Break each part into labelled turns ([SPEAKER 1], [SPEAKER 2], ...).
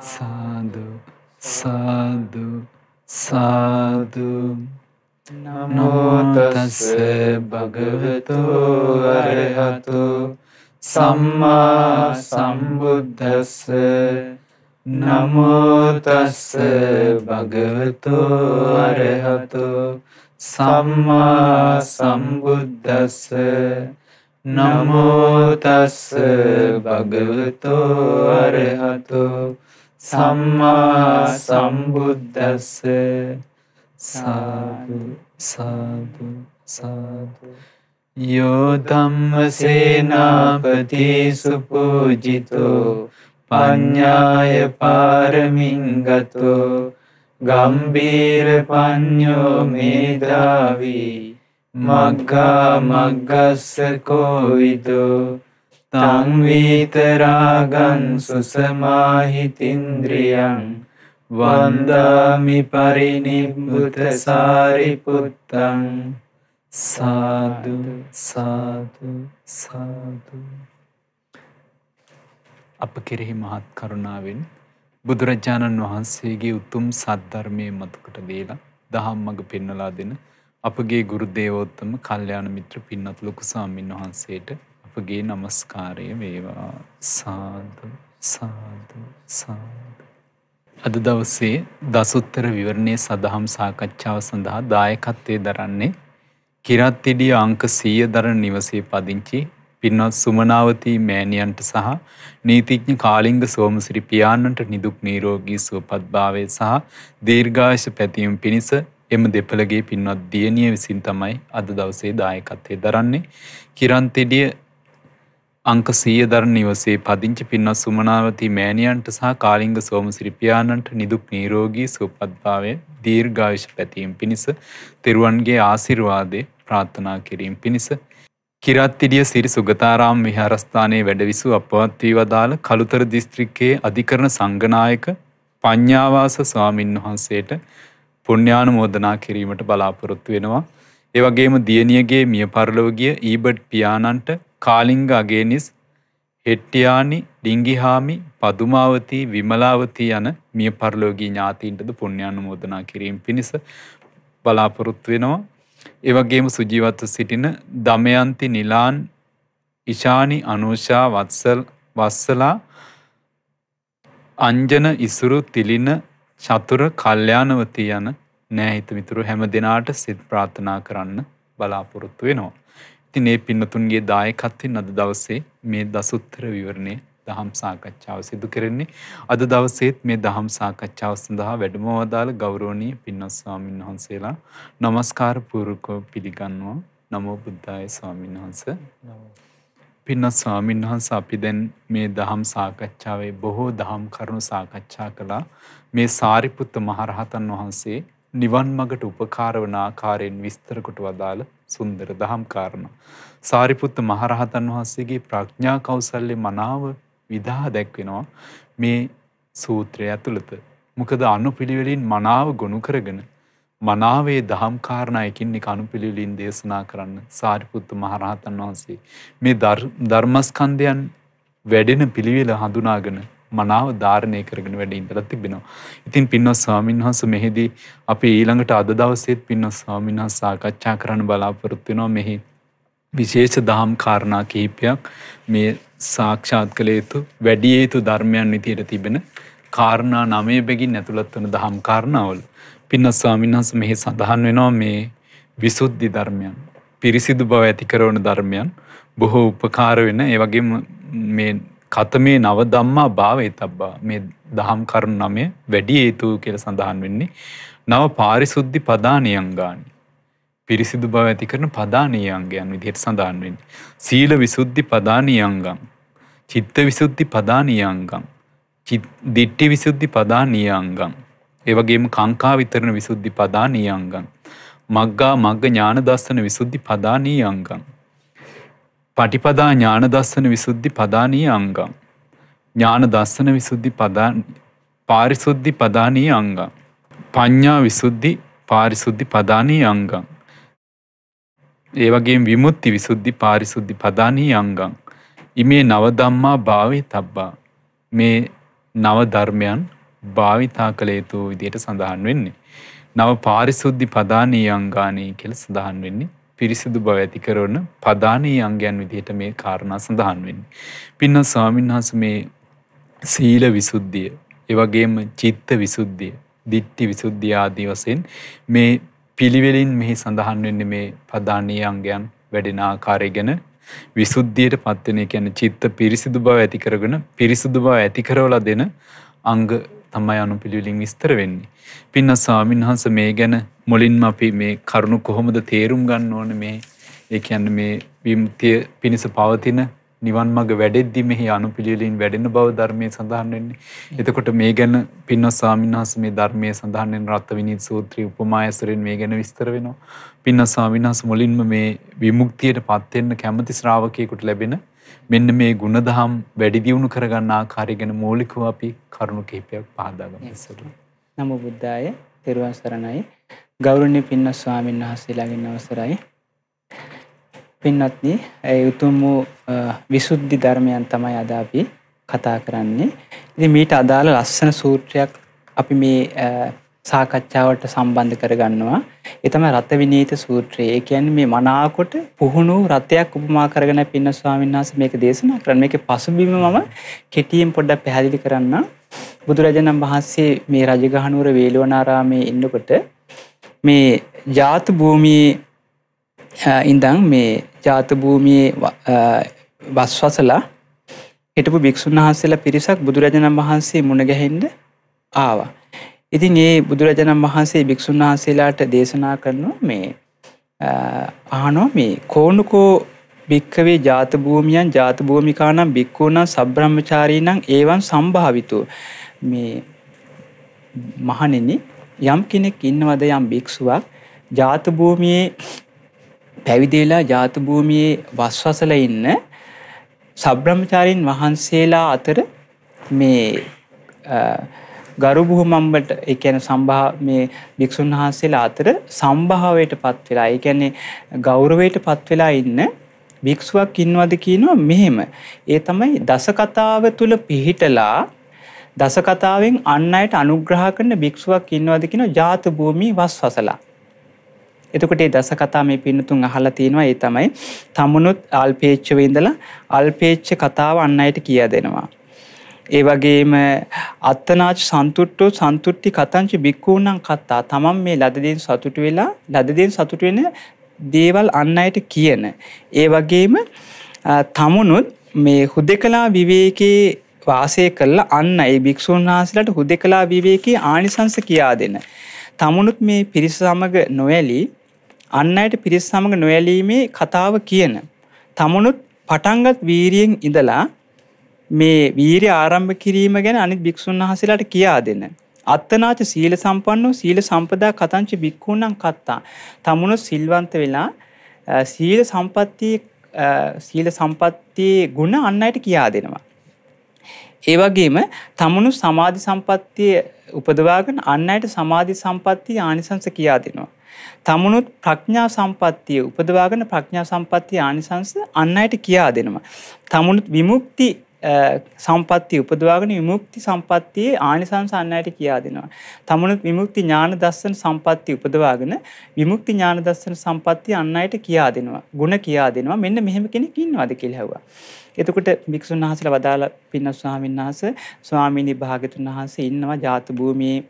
[SPEAKER 1] සාදු සාදු සාදු නමෝතස්ස භගවතු අරහතු සම්මා සම්බුද්දස්ස නමෝතස්ස භගවතු අරහතු සම්මා සම්බුද්දස්ස නමෝතස්ස භගවතු අරහතු සම්මා සම්බුද්දස්ස සාදු සාදු සාදු යෝධම්ම සේනාපති සුපූජිතෝ
[SPEAKER 2] පඤ්ඥාය
[SPEAKER 1] පාරමින්ගතෝ ගම්බීර පඥෝ මේදාවී මග්ගා මග්ගස්ස කෝවිදෝ තංවීතරාගන් සුසමාහිතින්ද්‍රියන් වන්දාමි පරිනිබ්බුත සාරිපුත්තං සාදු සාදු සාදු අප කෙරෙහි මහත් කරුණාවෙන්
[SPEAKER 2] බුදුරජාණන් වහන්සේගේ උතුම් සද්ධර්මය මතකට දේලා දහම් මඟ පෙන්නලා දෙන අපගේ ගුරු දේවෝත්තම කල්්‍යයාන මිත්‍ර පින්නත් ලොකු සාමීන් වහන්සේට අපගේ নমස්කාරය වේවා සාදු සාදු සාදු අද දවසේ දසුත්තර විවරණයේ සදහම් සාකච්ඡාව සඳහා දායකත්වයේ දරන්නේ කිරත්තිඩිය අංක 100 දරණ නිවසේ පදිංචි පින්වත් සුමනාවති මෑණියන්ට සහ නීතිඥ කාලිංග සෝමසිරි පියාණන්ට නිදුක් නිරෝගී සුවපත්භාවය සහ දීර්ඝායුෂ පැතීම පිණිස එම දෙපළගේ පින්වත් දියණිය විසින් තමයි අද දවසේ දායකත්වයේ දරන්නේ. කිරන්තිඩිය අංක සීයදර නිවසේ පදිංචි පින්වත් සුමනාවති මෑණියන්ට සහ කාලිංග සෝමසිරිපියාණන්ට නිදුක් නීරෝගී සුවපත්භාවය දීර්ඝායුෂ පැතීම පිණිස තෙරුවන්ගේ ආශිර්වාදේ ප්‍රාර්ථනා කිරීම පිණිස කිරත්තිඩිය සිරි සුගතාරාම් විහාරස්ථානයේ වැඩවිසු අපවත් වී වදාළ කළුතර දිස්ත්‍රික්කයේ අධිකරණ සංගනායක පඤ්ඤාවාස ස්වාමින් වහන්සේට පුණ්‍යානුමෝදනා කිරීමට බලාපොරොත්තු වෙනවා. ඒ වගේම දියණියගේ මිය පරලොව ගිය ඊබට් පියාණන්ට කාලිංග අගේනිස් හෙට්ටියානි ඩිංගිහාමි පදුමාවතී විමලාවතී යන මිය පරලෝගී ඥාතීන්ටද පුුණ්‍යානුමෝදනා කිරීම පිණිස බලාපොරොත්තු වෙනවා. ඒවගේම සුජීවත්ව සිටින දමයන්ති නිලාන් ඉශානි අනුෂා වත්සල් වස්සලා අංජන ඉසුරු තිලින චතුර කල්්‍යානවති යන නෑහිත මිතුරු හැම දෙනාට සිත් ප්‍රාථනා කරන්න බලාපොරොත්තු වෙනවා. තිනේ පින්නතුන්ගේ දායකත්වයෙන් අද දවසේ මේ දසුත්තර විවරණය දහම් සාකච්ඡාව සිදු කරන්නේ. අද දවසේත් මේ දහම් සාකච්ඡාව සඳහා වැඩම වදාළ ගෞරෝණී පින්නස් ස්වාමීන් වහන්සේලා නමස්කාර පූරුකෝ පිළිගන්නවා නමෝ බුද්ධාය ස්වාමීන් වහන්ස. පින්නස් ස්වාමීන් වහන්ස අපි දැන් මේ දහම් සාකච්ඡාවේ බොහෝ දහම් කරුණු සාකච්ඡා කළා. මේ සාරිපුත්ත මහරහතන් වහන්සේ නිවන් මඟට උපකාර වන ආකාරයෙන් විස්තර කොට වදාළ සුන්දර දහම් කාරණා. සාරිපුත්ත මහරහතන් වහන්සේගේ ප්‍රඥා කෞසල්‍ය මනාව විදා දැක්වෙනවා මේ සූත්‍රය ඇතුළත. මොකද අනුපිළිවෙලින් මනාව ගොනු කරගෙන මනාවේ දහම් කාරණායකින් එක අනුපිළිවෙලින් දේශනා කරන්න සාරිපුත්ත මහරහතන් වහන්සේ මේ ධර්mස්කන්ධයන් වැඩෙන පිළිවෙල හඳුනාගෙන මනාව ධාරණය කරගෙන වැඩ ඉඳලා තිබෙනවා. ඉතින් පින්නොස් ස්වාමින්වහන්ස මෙහිදී අපි ඊළඟට අද දවසේත් පින්නොස් ස්වාමින්වහන්ස සාකච්ඡා කරන්න බලාපොරොත්තු වෙනවා මෙහි විශේෂ දහම් කාරණා කිහිපයක් මේ සාක්ෂාත් කළ යුතු වැඩි යුතු ධර්මයන් විදියට තිබෙන කාරණා නමය බැගින් ඇතුළත් වන දහම් කාරණාවල පින්නොස් ස්වාමින්වහන්ස මෙහි සඳහන් වෙනවා මේ විසුද්ධි ධර්මයන් පිරිසිදු බව ඇති කරන ධර්මයන් බොහෝ උපකාර වෙන ඒ වගේම මේ කත මේ නව දම්මා භාවය තබ්බා මේ දහම් කරුණු නමය වැඩි ඒතු කියල සඳහන් වෙන්නේ නව පාරිසුද්ධි පදානයංගානි පිරිසිදු බව ඇති කරන පදානීයන්ගයන් විදිහයට සඳහන්වෙන්. සීල විසුද්ධි පදානීයංගම්. චිත්ත විසුද්ධි පදානීයංගම්. දිට්ටි විසුද්ධි පදානීයංගම්. ඒවගේම කංකා විතරණ විසුද්ධි පදානීයංගම්. මග්ගා මග්ග ඥාන දස්සන විසුද්ධි පදානීයංගම්. පටිපදා ඥානදස්සන විසුද්ධි පදානී අංගම්. ඥාන දස්සන විසුද්ධි පාරිසුද්ධි පදානී අංගම්. පඤ්ඥා විසුද්ධි පාරිසුද්ධි පදානී අංගම්. ඒවගේ විමුත්ති විසුද්ධි පාරිසුද්ධි පදානී අංගම්. ඉමේ නවදම්මා භාවය තබ්බා. මේ නවධර්මයන් භාවිතා කළ යුතු විදියට සඳහන් වෙන්නේ. නව පාරිසුද්ධි පදානී අංගානී කෙල සඳහන් වෙන්නේ පිරිසිදු බව ඇති කරන පදානී අංගයන් විදිහට මේ කාරණා සඳහන් වෙන්නේ. පින්න ස්වාමින්වහන්ස මේ සීල විසුද්ධිය, ඒ වගේම චිත්ත විසුද්ධිය, දිට්ඨි විසුද්ධිය ආදී වශයෙන් මේ පිළිවෙලින් මෙහි සඳහන් වෙන්නේ මේ පදානී අංගයන් වැඩෙන ආකාරය ගැන විසුද්ධියට පත්වෙන කියන්නේ චිත්ත පිරිසිදු බව ඇති කරගෙන පිරිසිදු බව ඇති කරවලා දෙන අංග තමයි අනුපිළිවෙලින් විස්තර වෙන්නේ. පින්න ස්වාමින්වහන්ස මේ ගැන මුලින්ම අපි මේ කරුණු කොහොමද තේරුම් ගන්න ඕන මේ ඒ කියන්නේ මේ විමුක්තිය පිණිස පවතින නිවන් මඟ වැඩෙද්දි මෙහි අනුපිළිවෙලින් වැඩෙන බව ධර්මයේ සඳහන් වෙන්නේ. එතකොට මේ ගැන පින්වත් ස්වාමින්වහන්ස මේ ධර්මයේ සඳහන් වෙන රත්විනීත සූත්‍රයේ උපමා ඇසුරෙන් මේ ගැන විස්තර වෙනවා. පින්වත් ස්වාමින්වහන්ස මුලින්ම මේ විමුක්තියටපත් වෙන්න කැමති ශ්‍රාවකයෙකුට ලැබෙන මෙන්න මේ ගුණදහම් වැඩි දියුණු කරගන්න ආකාරය ගැන මූලිකව අපි කරුණු කිහිපයක් පහදා ගමු ඉස්සරහ.
[SPEAKER 3] නමෝ බුද්දාය, තෙරුවන් සරණයි. ගෞරවනීය පින්වත් ස්වාමීන් වහන්සේලාගෙන් අවසරයි. පින්වත්නි, ඒ උතුම් වූ විසුද්ධි ධර්මයන් තමයි අද අපි කතා කරන්නේ. ඉතින් මීට අදාළ ලස්සන සූත්‍රයක් අපි මේ සාකච්ඡාවට සම්බන්ධ කරගන්නවා. එතම රත්ත විනීත සූත්‍රයේ කියන්නේ මේ මනාකොට පුහුණු රතයක් උපමා කරගෙන පින්න ස්වාමීන් වහන්සේ මේක දේශනා කරන මේක පසුබිම මම කෙටියෙන් පොඩ්ඩක් පැහැදිලි කරන්න. බුදුරජාණන් වහන්සේ මේ රජගහනුවර වේලවනාරාමේ ඉන්නකොට මේ ජාත භූමියේ ඉඳන් මේ ජාත භූමියේ වස්වසලා හිටපු භික්ෂුන් වහන්සේලා පිරිසක් බුදුරජාණන් වහන්සේ මුණ ගැහෙන්න ආවා. ඉතින් ඒ බුදුරජාණන් වහන්සේ භික්‍ෂූන් වහන්සේලාට දේශනා කරනවා මේ අහනෝ මේ කෝනුකෝ භික්කවේ ජාතභූමියන් ජාතභූමිකානම් භික්කූුණ සබ්‍රහ්මචාරී නං ඒවන් සම්භාවිතු මේ මහනෙන යම් කෙනෙක් ඉන්නවද යම් භික්ෂුවක් ජාතභූමියයේ පැවිදිලා ජාතභූමියයේ වස්වසල ඉන්න සබ්‍රහ්මචාරීන් වහන්සේලා අතර මේ ගරු බුහුමම්බට ඒ කියන්නේ සම්භා මේ භික්ෂුන් වහන්සේලා අතර සම්භාවයටපත් වෙලා ඒ කියන්නේ ගෞරවයටපත් වෙලා ඉන්න භික්ෂුවක් ඉන්නවද කියනවා මෙහෙම. ඒ තමයි දස කතාව තුල පිහිටලා දස කතාවෙන් අන් අයට අනුග්‍රහ කරන භික්ෂුවක් ඉන්නවද කියනවා ජාත භූමි වස්වසලා. එතකොට ඒ දස කතා මේ පින්නතුන් අහලා තිනවා ඒ තමයි තමුණුත් අල්පේච්ඡව ඉඳලා අල්පේච්ඡ කතාව අන් අයට කියා දෙනවා. ඒ වගේම අත්තනාච සන්තුට්ඨෝ සන්තුට්ටි කතංච බික්කූණං කත්තා. තමන් මේ ලදදීන් සතුටු වෙලා ලදදීන් සතුටු වෙන දේවල් අන් අයට කියන. ඒ වගේම තමුණුත් මේ හුදෙකලා විවේකයේ වාසය කරලා අන්න ඒ භික්ෂූන් වහන්සේලාට හුදෙකලා විවේකයේ ආනිසංස කියා දෙන. තමුණුත් මේ පිරිස සමග නොඇලී අන්න අයට පිරිස සමග නොඇලීමේ කතාව කියන. තමුණුත් පටන්ගත් වීරියෙන් ඉඳලා මේ වීරය ආරම්භ කිරීම ගැන අනිත් භික්ෂූන් වහන්සේලාට කියා දෙන්න. අත්තනාච සීල සම්පන්නෝ සීල සම්පදා කතංච භික්ඛූණං කත්තා. තමුණු සිල්වන්ත වෙලා සීල සම්පත්තියේ සීල සම්පත්තියේ ಗುಣ අන් අයට කියා දෙනවා. ඒ වගේම තමුණු සමාධි සම්පත්තිය උපදවාගෙන අන් අයට සමාධි සම්පත්තිය ආනිසංස කියා දෙනවා. තමුණුත් ප්‍රඥා සම්පත්තිය උපදවාගෙන ප්‍රඥා සම්පත්තිය ආනිසංස අන් අයට කියා දෙනවා. තමුණුත් විමුක්ති සම්පත්ති උපදවාගෙන විමුක්ති සම්පත්තියේ ආනිසංස අන්නයට කියා දෙනවා. තමනුත් විමුක්ති ඥාන දර්ශන සම්පත්ති උපදවාගෙන විමුක්ති ඥාන දර්ශන සම්පත්තිය අන්නයට කියා දෙනවා. ಗುಣ කියා දෙනවා. මෙන්න මෙහෙම කෙනෙක් ඉන්නවද කියලා ඇහුවා. එතකොට භික්ෂුන් වහන්සේලා වදාලා පින්න ස්වාමීන් වහන්සේ ස්වාමීනි භාග්‍යතුන් වහන්සේ ඉන්නවා ජාත භූමියේ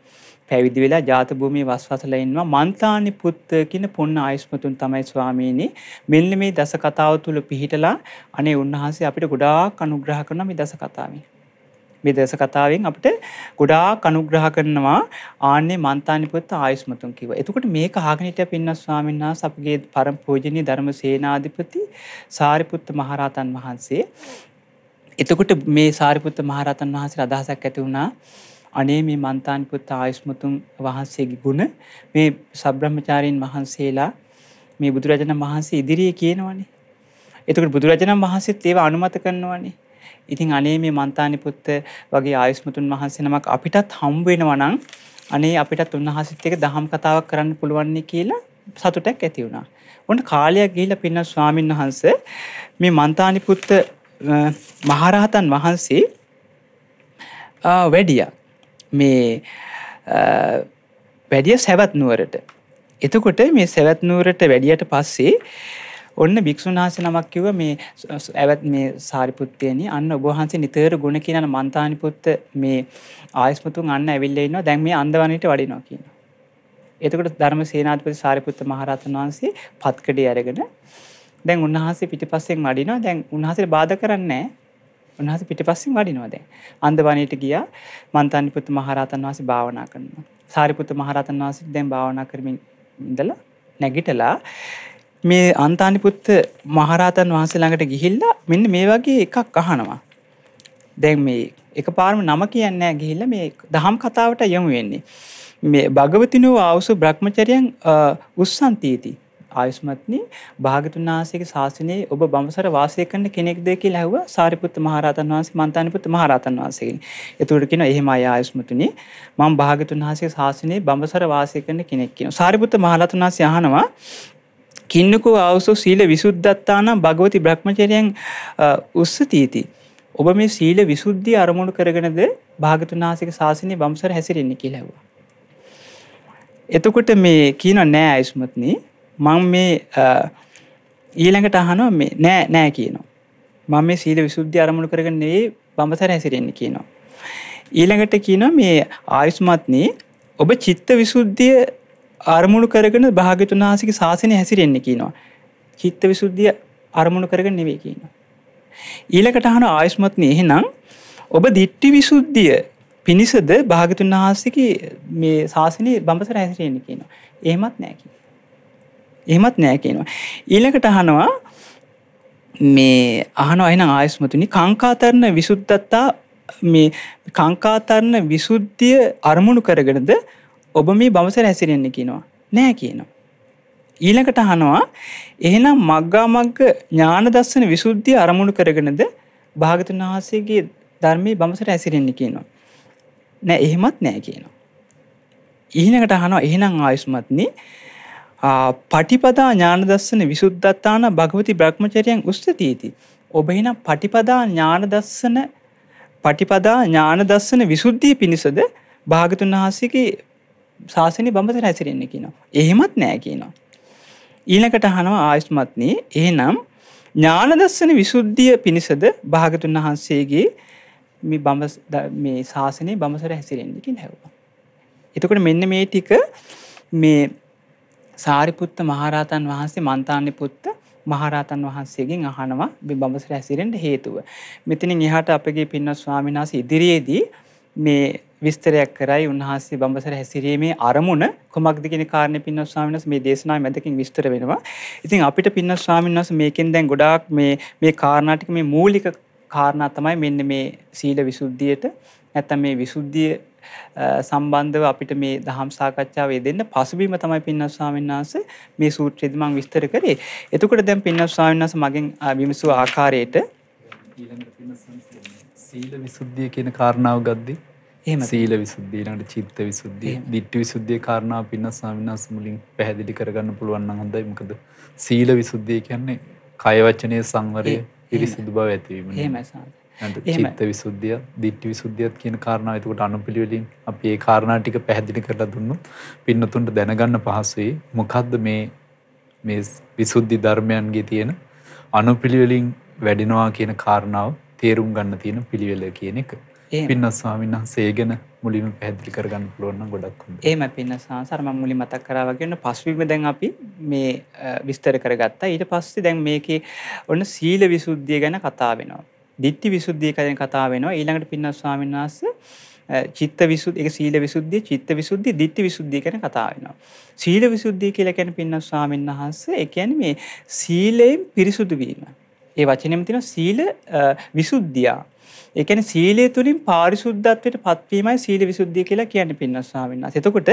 [SPEAKER 3] පැවිදි වෙලා ජාත භූමියේ වස්වසලා ඉන්නවා මන්තානි පුත් කියන පුන්න ආයස්මතුන් තමයි ස්වාමීනි මෙන්න මේ දස කතාව තුල පිහිටලා අනේ උන්වහන්සේ අපිට ගොඩාක් අනුග්‍රහ කරනවා මේ දස කතාවෙන් මේ දස කතාවෙන් අපිට ගොඩාක් අනුග්‍රහ කරනවා ආන්නේ මන්තානි පුත් ආයස්මතුන් කිව්වා එතකොට මේක අහගෙන හිටිය පින්න ස්වාමීන් වහන්සේ අපගේ පරම පූජනීය ධර්මසේනාධිපති සාරිපුත්ත මහරහතන් වහන්සේ එතකොට මේ සාරිපුත්ත මහරහතන් වහන්සේ අදහසක් ඇති වුණා අනේ මේ මන්තානි පුත් ආයස්මතුන් වහන්සේගේ ගුණ මේ සබ්‍රහ්මචාරීන් වහන්සේලා මේ බුදුරජාණන් වහන්සේ ඉදිරියේ කියනවනේ. එතකොට බුදුරජාණන් වහන්සේත් ඒව අනුමත කරනවනේ. ඉතින් අනේ මේ මන්තානි පුත් වගේ ආයස්මතුන් වහන්සේ නමක් අපිටත් හම් වෙනවා නම් අනේ අපිටත් උන්වහන්සේත් එක්ක දහම් කතාවක් කරන්න පුළුවන් කියලා සතුටක් ඇති වුණා. ඔන්න කාලයක් ගිහිල්ලා පින්න ස්වාමීන් වහන්සේ මේ මන්තානි පුත් මහරහතන් වහන්සේ වැඩියා. මේ වැඩිය සැවත් නුවරට. එතකොට මේ සැවත් නුවරට වැඩියට පස්සේ ඔන්න භික්‍ෂුනාස නමක් කිව මේ ඇවත් මේ සාරිපුත්්‍යයනි අන්න ඔබහන්සේ නිතර ගුණ කියන මන්තානිපුත්ත මේ ආයස්මතුන් අන්න ඇවිල්ලෙන්නවා දැන් මේ අන්දවනට වඩිනවා කියන. එතකට ධර්ම සේනාධපති සාරිපුත්ත මහරතන් වහන්සේ පත්කඩේ අරගෙන දැන් උන්වහන්සේ පිටි පස්සෙන් වඩිනවා දැන් උන්හසේ බාධ කරන්නේ උන්වහන්සේ පිටිපස්සෙන් වඩිනවා දැන්. අන්දවණේට ගියා මන්තන්නිපුත් මහරහතන් වහන්සේ භාවනා කරනවා. සාරිපුත් මහරහතන් වහන්සේ දැන් භාවනා කරමින් ඉඳලා නැගිටලා මේ අන්තානිපුත් මහරහතන් වහන්සේ ළඟට ගිහිල්ලා මෙන්න මේ වගේ එකක් අහනවා. දැන් මේ එකපාරම නම කියන්නේ නැහැ ගිහිල්ලා මේ දහම් කතාවට යමු වෙන්නේ. මේ භගවතිනෝ ආවුසු බ්‍රහ්මචර්යයන් උස්සන්තීති ආයුෂ්මත්නි භාගතුන් වහන්සේගේ ශාසනයේ ඔබ බඹසර වාසය කරන කෙනෙක්ද කියලා ඇහුවා සාරිපුත් මහ රහතන් වහන්සේ මන්තානිපුත් මහ රහතන් වහන්සේගෙන්. එතකොට කියනවා එහෙම අය ආයුෂ්මතුනි මම භාගතුන් වහන්සේගේ ශාසනයේ බඹසර වාසය කරන කෙනෙක් කියනවා. සාරිපුත් මහ රහතන් වහන්සේ අහනවා කින්නකෝ ආවසෝ සීල විසුද්ධත්තානම් භගවති බ්‍රහ්මචර්යයන් උස්සතිති. ඔබ මේ සීල විසුද්ධිය අරමුණු කරගෙනද භාගතුන් වහන්සේගේ ශාසනයේ බඹසර හැසිරෙන්නේ කියලා ඇහුවා. එතකොට මේ කියන නෑ අයිස්මත්නී මං මේ ඊළඟට අහනවා මේ නෑ නෑ කියනවා. මං මේ සීල විසුද්ධි අරමුණු කරගන්නේ බඹසර හැසිරෙන්න්න කියනවා. ඊළඟට කියන මේ ආයුස්මත්නී ඔබ චිත්ත විසුද්ධිය අරමුණු කරගෙන භාගතුන් වහසික ශාසනය හැසිරෙන්න්න කියනවා. චිත්ත විසුද්ධිය අරමුණු කරග නෙවේ කියන. ඊළකට අහන ආයුස්මත්න එහෙනම් ඔබ දිට්ටි විසුද්ධිය පිණිසද භාගතුන් වහන්සකි මේ ශාසනය බඹසර හැසිරෙන්න්න කියනවා. ඒමත් නෑකි. එහෙමත් නෑ කියනවා. ඊළඟට අහනවා මේ අහන අයින ආයස්මතුනි කංකාතරණ විසුද්ධත්තා මේ කංකාතරණ විසුද්ධිය අරමුණු කරගෙනද ඔබ මේ බවසර හැසිරෙන්නේ කියනවා නෑ කියනවා. ඊළඟට අහනවා එහෙනම් මග්ගා මග්ග ඥාන දස්සන විසුද්ධිය අරමුණු කරගෙනද භාගතුන් වහන්සේගේ ධර්මයේ බමසට ඇසිරෙන්නේ කියනවා. නෑ එහෙමත් නෑ කියනවා. ඊළඟට අහනවා එහෙනම් ආයුෂ්මත්නි පටිපදා ඥානදස්සන විසුද්ධත්තාන භගවති බ්‍රහ්මචරයන් උස්තතිීති. ඔබහිනම් පටිපදා ඥානදස්සන පටිපදා ඥානදස්සන විසුද්ධිය පිණිසද භාගතුන් වහන්සේගේ ශාසනය බඹත රැසිරෙන්න කියනවා. එහෙමත් නෑ කියනවා. ඊනකට හනවා ආයුෂ්මත්නී ඒනම් ඥානදස්සන විසුද්ධිය පිණිසද භාගතුන් වහන්සේගේ මේ ශාසනය බමසර හැසිරෙන්ඩිකින් හැව. එතකොට මෙන්න මේ ටික මේ සාරිපුත්ත මහරහතන් වහන්සේ මන්තානි පුත්ත මහරහතන් වහන්සේගෙන් අහනවා මේ බඹසර හැසිරෙන්න හේතුව. මෙතනින් එහාට අපගේ පින්වත් ස්වාමීන් වහන්සේ ඉදිරියේදී මේ විස්තරයක් කරයි උන්වහන්සේ බඹසර හැසිරීමේ අරමුණ කොමක්ද කියන කාරණේ පින්වත් ස්වාමීන් වහන්සේ මේ දේශනාවේ මැදකින් විස්තර වෙනවා. ඉතින් අපිට පින්වත් ස්වාමීන් වහන්සේ මේකෙන් දැන් ගොඩාක් මේ මේ කාරණා ටික මේ මූලික කාරණා තමයි මෙන්න මේ සීල විසුද්ධියට නැත්නම් මේ විසුද්ධිය සම්බන්ධව අපිට මේ දහම් සාකච්ඡාව දෙන්න පසුබීම තමයි පින්නස්වාමීන් වහන්සේ මේ සූත්‍රයේදී මම විස්තර කරේ. එතකොට දැන් පින්නස්වාමීන් වහන්සේ මගෙන් විමසූ ආකාරයට
[SPEAKER 2] සීල විසුද්ධිය කියන කාරණාව ගද්දී එහෙම සීල විසුද්ධිය ඊළඟට චිත්ත විසුද්ධිය, ditthi විසුද්ධිය කාරණාව පින්නස්වාමීන් වහන්සේ මුලින් පැහැදිලි කරගන්න පුළුවන් නම් හොඳයි. මොකද සීල විසුද්ධිය කියන්නේ කය වචනයේ සංවරය, පිරිසිදු බව ඇතිවීම. එහෙමයි සාන්ත. චිත්ත විසුද්ධිය දිට්ටි විසුද්ධියත් කියන කාරණාව එතකොට අනුපිළිවෙලින් අපි ඒ කාරණා ටික පැහැදිලි කරලා දුන්නොත් පින්නතුන්ට දැනගන්න පහසුයි මොකද්ද මේ මේ විසුද්ධි ධර්මයන්ගේ තියෙන අනුපිළිවෙලින් වැඩෙනවා කියන කාරණාව තේරුම් ගන්න තියෙන පිළිවෙල කියන එක. පින්නස් ස්වාමීන් වහන්සේ ගැන මුලින්ම පැහැදිලි කරගන්න පුළුවන් නම් ගොඩක්
[SPEAKER 3] හොඳයි. එහෙම පින්නස් සාර මම මුලින් මතක් කරා වගේ ඔන්න පස්වීම දැන් අපි මේ විස්තර කරගත්තා. ඊට පස්සේ දැන් මේකේ ඔන්න සීල විසුද්ධිය ගැන කතා වෙනවා. ditthi visuddhiය කියන කතාව වෙනවා. ඊළඟට පින්නස් ස්වාමීන් වහන්සේ චිත්ත විසුද්ධිය, ඒක සීල විසුද්ධිය, චිත්ත විසුද්ධිය, ditthi විසුද්ධිය ගැන කතා වෙනවා. සීල විසුද්ධිය කියලා කියන්නේ පින්නස් ස්වාමීන් වහන්සේ, ඒ කියන්නේ මේ සීලයෙන් පිරිසුදු වීම. ඒ වචනේම තියෙනවා සීල විසුද්ධිය. ඒ කියන්නේ සීලය තුලින් පාරිශුද්ධත්වයට පත්වීමයි සීල විසුද්ධිය කියලා කියන්නේ පින්නස් ස්වාමීන් වහන්සේ. එතකොට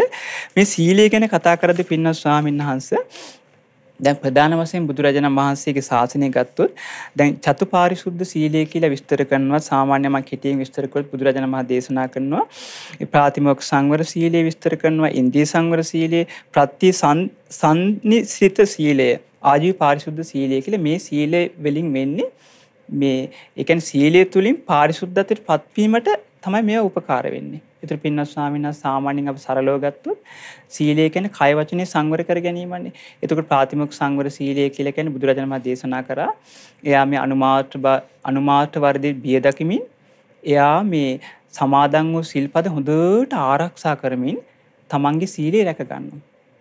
[SPEAKER 3] මේ සීලය ගැන කතා කරද්දී පින්නස් ස්වාමීන් වහන්සේ දැන් ප්‍රධාන වශයෙන් බුදුරජාණන් වහන්සේගේ ශාසනය ගත්තොත් දැන් චතුපාරිශුද්ධ සීලය කියලා විස්තර කරනවා සාමාන්‍ය මම කෙටියෙන් විස්තර කළොත් බුදුරජාණන් වහන්සේ දේශනා කරනවා ප්‍රාතිමෝක්ෂ සංවර සීලය විස්තර කරනවා ඉන්ද්‍රිය සංවර සීලය ප්‍රත්‍ය සම්නිසිත සීලය ආජීව පාරිශුද්ධ සීලය කියලා මේ සීලය වලින් වෙන්නේ මේ ඒ කියන්නේ සීලය තුලින් පාරිශුද්ධත්වයට පත්වීමට තමයි මේව උපකාර වෙන්නේ ඉතින් පින්නස් ස්වාමීන් වහන්සේ සාමාන්‍යයෙන් අපි සරලව ගත්තොත් සීලය කියන්නේ කය වචනේ සංවර කර ගැනීමනේ. එතකොට ප්‍රාථමික සංවර සීලය කියලා කියන්නේ බුදුරජාණන් වහන්සේ දේශනා කරා. එයා මේ අනුමාත අනුමාත වර්ධි බිය දකිමින් එයා මේ සමාදන් වූ සිල්පද හොඳට ආරක්ෂා කරමින් තමන්ගේ සීලය රැක ගන්නවා.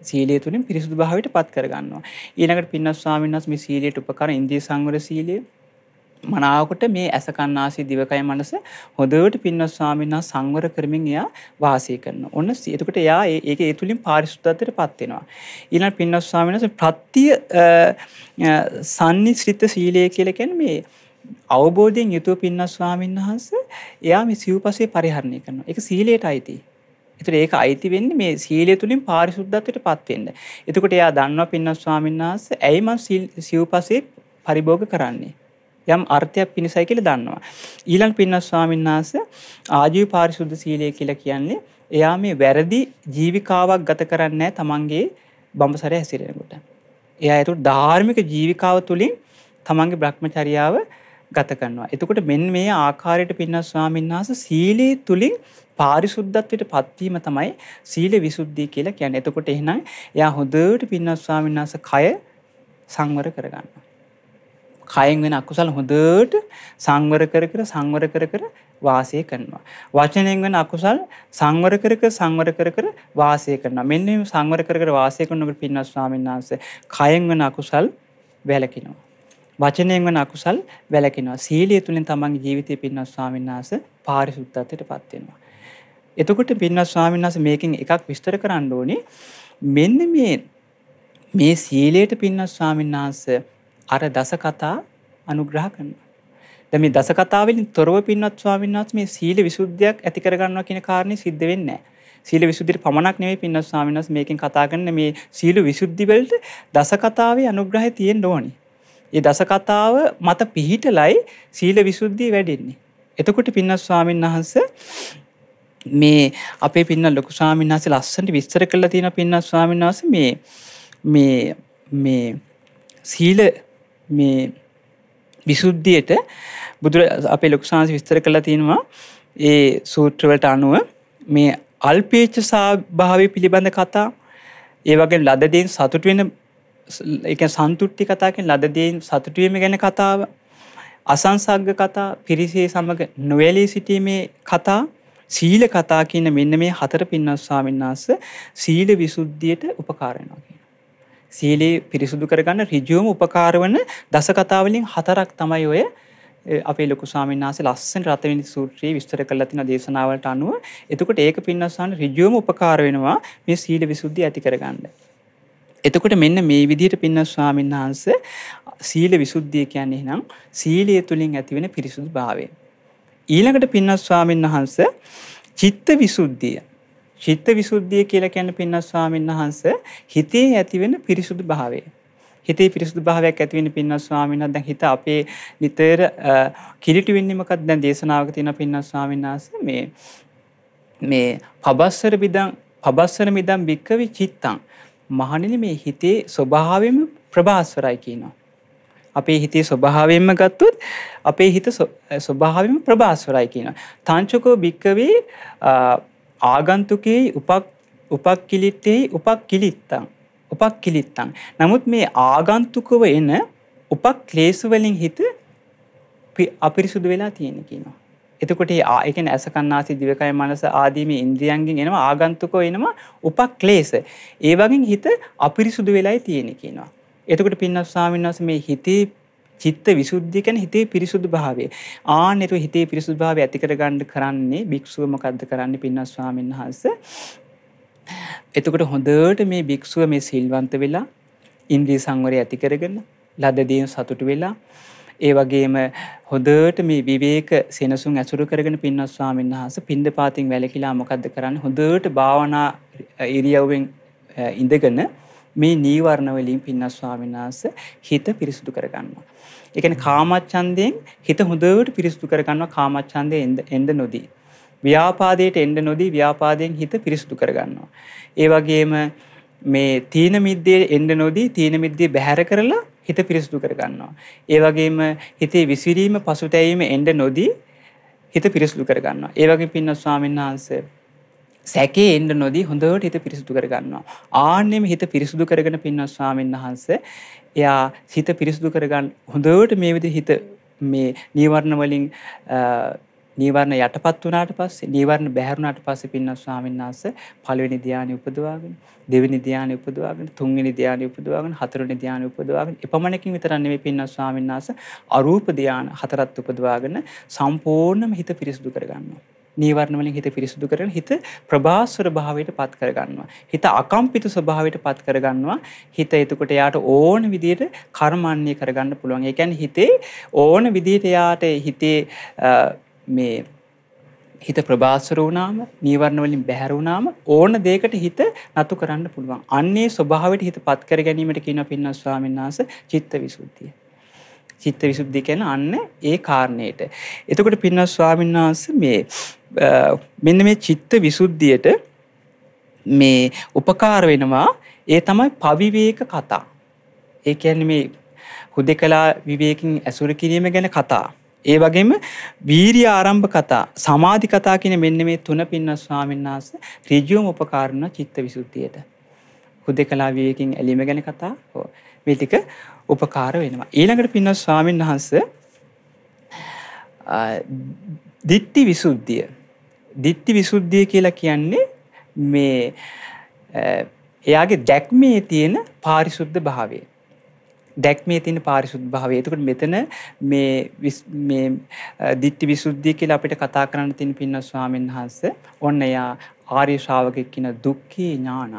[SPEAKER 3] සීලය තුළින් පිරිසුදු භාවයට පත් කර ගන්නවා. ඊළඟට පින්නස් ස්වාමීන් වහන්සේ මේ සීලයට උපකාර ඉන්ද්‍රිය සංවර සීලය මනාවකට මේ ඇස කන්නාසී දිවකය මනස හොඳට පින්වත් ස්වාමීන් වහන්සේ සංවර කරමින් එයා වාසය කරනවා. ඔන්න එතකොට එයා ඒක ඒ තුලින් පාරිශුද්ධත්වයට පත් වෙනවා. ඊළඟ පින්වත් ස්වාමීන් වහන්සේ ප්‍රත්‍ය සම්නිශ්චිත සීලය කියලා කියන්නේ මේ අවබෝධයෙන් යුතුව පින්වත් ස්වාමීන් වහන්සේ එයා මේ සිව්පසේ පරිහරණය කරනවා. ඒක සීලයට අයිතියි. එතකොට ඒක අයිති වෙන්නේ මේ සීලය තුලින් පාරිශුද්ධත්වයට පත් වෙන්න. එතකොට එයා දන්නවා පින්වත් ස්වාමීන් වහන්සේ ඇයි මම සිව්පසේ පරිභෝග කරන්නේ? යම් අර්ථයක් පිණිසයි කියල දන්නවා. ඊළන් පින්නස් ස්වාමීන් වහන්ස ආජීව පාරිශුද්ධ සීලය කියලා කියන්නේ එයා මේ වැරදි ජීවිකාවක් ගත කරන්නේ තමන්ගේ බඹසර හැසිරෙනකොට. එයා ඇතු ධාර්මික ජීවිකාව තුළින් තමන්ගේ බ්‍රහ්මචරියාව ගත කරනවා. එතකොට මෙන් මේ ආකාරයට පින්නස් ස්වාමීන් වහන්ස සීලයේ තුලින් පාරිශුද්ධත්වයට පත්වීම තමයි සීල විසුද්ධිය කියලා කියන්නේ. එතකොට එහෙනම් එයා හොඳට පින්නස් ස්වාමීන් වහන්සේ කය සංවර කරගන්නවා. කයෙන් වෙන අකුසල් හොඳට සංවර කර කර සංවර කර කර වාසය කරනවා. වචනයෙන් වෙන අකුසල් සංවර කර කර සංවර කර කර වාසය කරනවා. මෙන්න මේ සංවර කර කර වාසය කරනකොට පින්වත් ස්වාමීන් වහන්සේ කයෙන් වෙන අකුසල් වැළකිනවා. වචනයෙන් වෙන අකුසල් වැළකිනවා. සීලය තුලින් තමන්ගේ ජීවිතය පින්වත් ස්වාමීන් වහන්සේ පාරිශුද්ධත්වයටපත් වෙනවා. එතකොට පින්වත් ස්වාමීන් වහන්සේ මේකෙන් එකක් විස්තර කරන්න ඕනේ. මෙන්න මේ මේ සීලයට පින්වත් ස්වාමීන් වහන්සේ අර දසකතා අනුග්‍රහ කරන්න. දැ මේ දසකතාවලින් තොරව පින්වත් ස්වාමින්වත් මේ සීල විසුද්ධයක් ඇති කරගන්නවා කියන කාරණය සිද්ධ වෙන්න. සීල විසුද්ධිර පමණක් නෙවෙයි පින්වත් ස්වාමින්වත් මේකෙන් කතා කරන මේ සීල විසුද්ධි වලට දසකතාවේ අනුග්‍රහය තියෙන්න ඕනි. ඒ දසකතාව මත පිහිටලයි සීල විසුද්ධිය වැඩෙන්නේ. එතකොට පින්වත් ස්වාමීන් වහන්සේ මේ අපේ පින්න ලොකු ස්වාමීන් වහන්සේ ලස්සනට විස්තර කරලා තියෙන පින්වත් ස්වාමීන් වහන්සේ මේ මේ මේ සීල මේ විසුද්ධියට බුදුර අපේ ලොකුසාන්සි විස්තර කළ තියෙනවා ඒ සූත්‍රවලට අනුව මේ අල්පේච්ච සභාවය පිළිබඳ කතා ඒ වගේ ලදදයෙන් සතුට වෙන එක සන්තුට්ටි කතාකින් ලදදයෙන් සතුටුවීම ගැන කතාව අසංසග්ග කතා පිරිසේ සමඟ නොවැලී සිටීමේ කතා සීල කතා කියන මෙන්න මේ හතර පින්නස් ස්වාමීන් වහන්සේ සීල විසුද්ධියට උපකාරයනවා කියන සීලේ පිරිසුදු කරගන්න රිජුවම උපකාරවන දස කතාවලින් හතරක් තමයි ඔය අපේ ලොකු සාමන්නාස ලස්සන් රතවිනි සූත්‍රයේ විස්තර කරලා තියෙන දේශනාවලට අනුව එතකොට ඒක පින්නස්සන්න ඍජුවම උපකාර වෙනවා මේ සීල විසුද්ධිය ඇති කරගන්න. එතකොට මෙන්න මේ විදිහට පින්නස් ස්වාමීන් වහන්සේ සීල විසුද්ධිය කියන්නේ එහෙනම් සීලය තුලින් ඇතිවෙන පිරිසුදුභාවය. ඊළඟට පින්නස් ස්වාමීන් වහන්සේ චිත්ත විසුද්ධිය චිත්ත විසුද්ධිය කියලා කියන්නේ පින්නස් ස්වාමීන් වහන්සේ හිතේ ඇතිවෙන පිරිසුදු භාවය. හිතේ පිරිසුදු භාවයක් ඇති වෙන පින්නස් ස්වාමීන් වහන්සේ දැන් හිත අපේ නිතර කිලිටි වෙන්නේ මොකක්ද දැන් දේශනාවක තියෙන පින්නස් ස්වාමීන් වහන්සේ මේ මේ පබස්සර බිදං පබස්සර මිදං බික්කවි චිත්තං මහණෙනි මේ හිතේ ස්වභාවයෙන්ම ප්‍රභාස්වරයි කියනවා අපේ හිතේ ස්වභාවයෙන්ම ගත්තොත් අපේ හිත ස්වභාවයෙන්ම ප්‍රභාස්වරයි කියනවා තංචකෝ බික්කවේ ආගන්තුකයේ උපක් උපක් කිලිත්තේ උපක් කිලිත්තං උපක් කිලිත්තං නමුත් මේ ආගන්තුකව එන උපක් ක්ලේසු වලින් හිත අපිරිසුදු වෙලා තියෙන කියනවා එතකොට ආයකෙන් ඇස කන්නාසි දිවකය මනස ආදීම ඉන්ද්‍රියන්ගෙන් එනවා ආගන්තුකෝ එනවා උපක්ලේශ. ඒ වගේ හිත අපිරිසුදු වෙලයි තියෙන කියනවා. එතකොට පින්නස් ස්වාමීන් වහන්සේ මේ හිතේ චිත්ත විසුද්ධිය කියන්නේ හිතේ පිරිසුදු භාවය. ආනෙතු හිතේ පිරිසුදු භාවය ඇති කරගන්න කරන්නේ භික්ෂුව මොකද්ද කරන්නේ පින්වත් ස්වාමීන් වහන්සේ. එතකොට හොඳට මේ භික්ෂුව මේ සිල්වන්ත වෙලා ඉන්ද්‍රිය සංවරය ඇති කරගෙන ලදදීන් සතුටු වෙලා ඒ වගේම හොඳට මේ විවේක සෙනසුන් ඇසුරු කරගෙන පින්වත් ස්වාමීන් වහන්සේ පින්දපාතින් වැළකීලා මොකද්ද කරන්නේ හොඳට භාවනා ඉරියව්වෙන් ඉඳගෙන මේ නීවරණ වලින් පින්වත් ස්වාමීන් වහන්සේ හිත පිරිසුදු කරගන්නවා ඒ කියන්නේ කාමච්ඡන්දයෙන් හිත හොඳට පිරිසුදු කරගන්නවා කාමච්ඡන්දේ එන්න නොදී. ව්‍යාපාදයට එන්න නොදී ව්‍යාපාදයෙන් හිත පිරිසුදු කරගන්නවා. ඒ වගේම මේ තීන මිද්දේ එන්න නොදී තීන මිද්දේ බැහැර කරලා හිත පිරිසුදු කරගන්නවා. ඒ වගේම හිතේ විසිරීම පසුතැවීම එන්න නොදී හිත පිරිසුදු කරගන්නවා. ඒ වගේ පින්න ස්වාමීන් වහන්සේ සැකේ එන්න නොදී හොඳට හිත පිරිසුදු කරගන්නවා. ආන්නෙම හිත පිරිසුදු කරගෙන පින්න ස්වාමීන් වහන්සේ එයා සිත පිරිසුදු කරගන්න හොඳවට මේ විදි හිත මේ නීවරණවලින් නීවරණ යටපත් වනාට පස්සේ නීවරණ බැහැරුණාට පස්සේ පින්නස් ස්වාමීන් වහන්සේ පළවෙනි ධානය උපදවාගෙන දෙවෙනි ධානය උපදවාගෙන තුන්වෙනි ධානය උපදවාගෙන හතරවෙනි ධානය උපදවාගෙන එපමණකින් විතරක් නෙමෙයි පින්නස් ස්වාමීන් වහන්සේ අරූප ධාන හතරත් උපදවාගෙන සම්පූර්ණම හිත පිරිසුදු කරගන්නවා නීවරණ වලින් හිත පිරිසුදු කරගෙන හිත ප්‍රබාස්වර භාවයට පත් කරගන්නවා. හිත අකම්පිත ස්වභාවයට පත් කරගන්නවා. හිත එතකොට එයාට ඕන විදිහට කර්මන්නේ කරගන්න පුළුවන්. ඒ කියන්නේ හිතේ ඕන විදිහට එයාට හිතේ මේ හිත ප්‍රබාස්වර වුණාම නීවරණ වලින් බැහැර වුණාම ඕන දෙයකට හිත නතු කරන්න පුළුවන්. අන්නේ ස්වභාවයට හිත පත් කර ගැනීමට කියනවා පින්වත් ස්වාමීන් වහන්සේ චිත්ත විසුද්ධිය. චිත්ත විසුද්ධිය කියන්නේ අන්න ඒ කාරණේට. එතකොට පින්වත් ස්වාමීන් වහන්සේ මේ මෙන්න මේ චිත්ත විසුද්ධියට මේ උපකාර වෙනවා ඒ තමයි පවිවේක කතා ඒ කියන්නේ මේ හුදෙකලා විවේකින් ඇසුර කිරීම ගැන කතා ඒ වගේම වීරිය ආරම්භ කතා සමාධි කතා කියන මෙන්න මේ තුන පින්නස් ස්වාමීන් වහන්සේ ඍජුවම උපකාරන චිත්ත විසුද්ධියට හුදෙකලා විවේකින් ඇලීම ගැන කතා මේ ටික උපකාර වෙනවා ඊළඟට පින්නස් ස්වාමීන් වහන්සේ දිට්ටි විසුද්ධිය දිට්ටි විසුද්ධිය කියලා කියන්නේ මේ එයාගේ දැක්මේ තියෙන පාරිසුද්ධ භාවය. දැක්මේ තියෙන පාරිසුද්ධ භාවය. එතකොට මෙතන මේ දිට්ටි විසුද්ධිය කියලා අපිට කතා කරන්න තියෙන පින්නස් ස්වාමීන් වහන්සේ ඔන්න එයා ආර්ය ශ්‍රාවකෙක් කියන දුක්ඛේ ඥාන.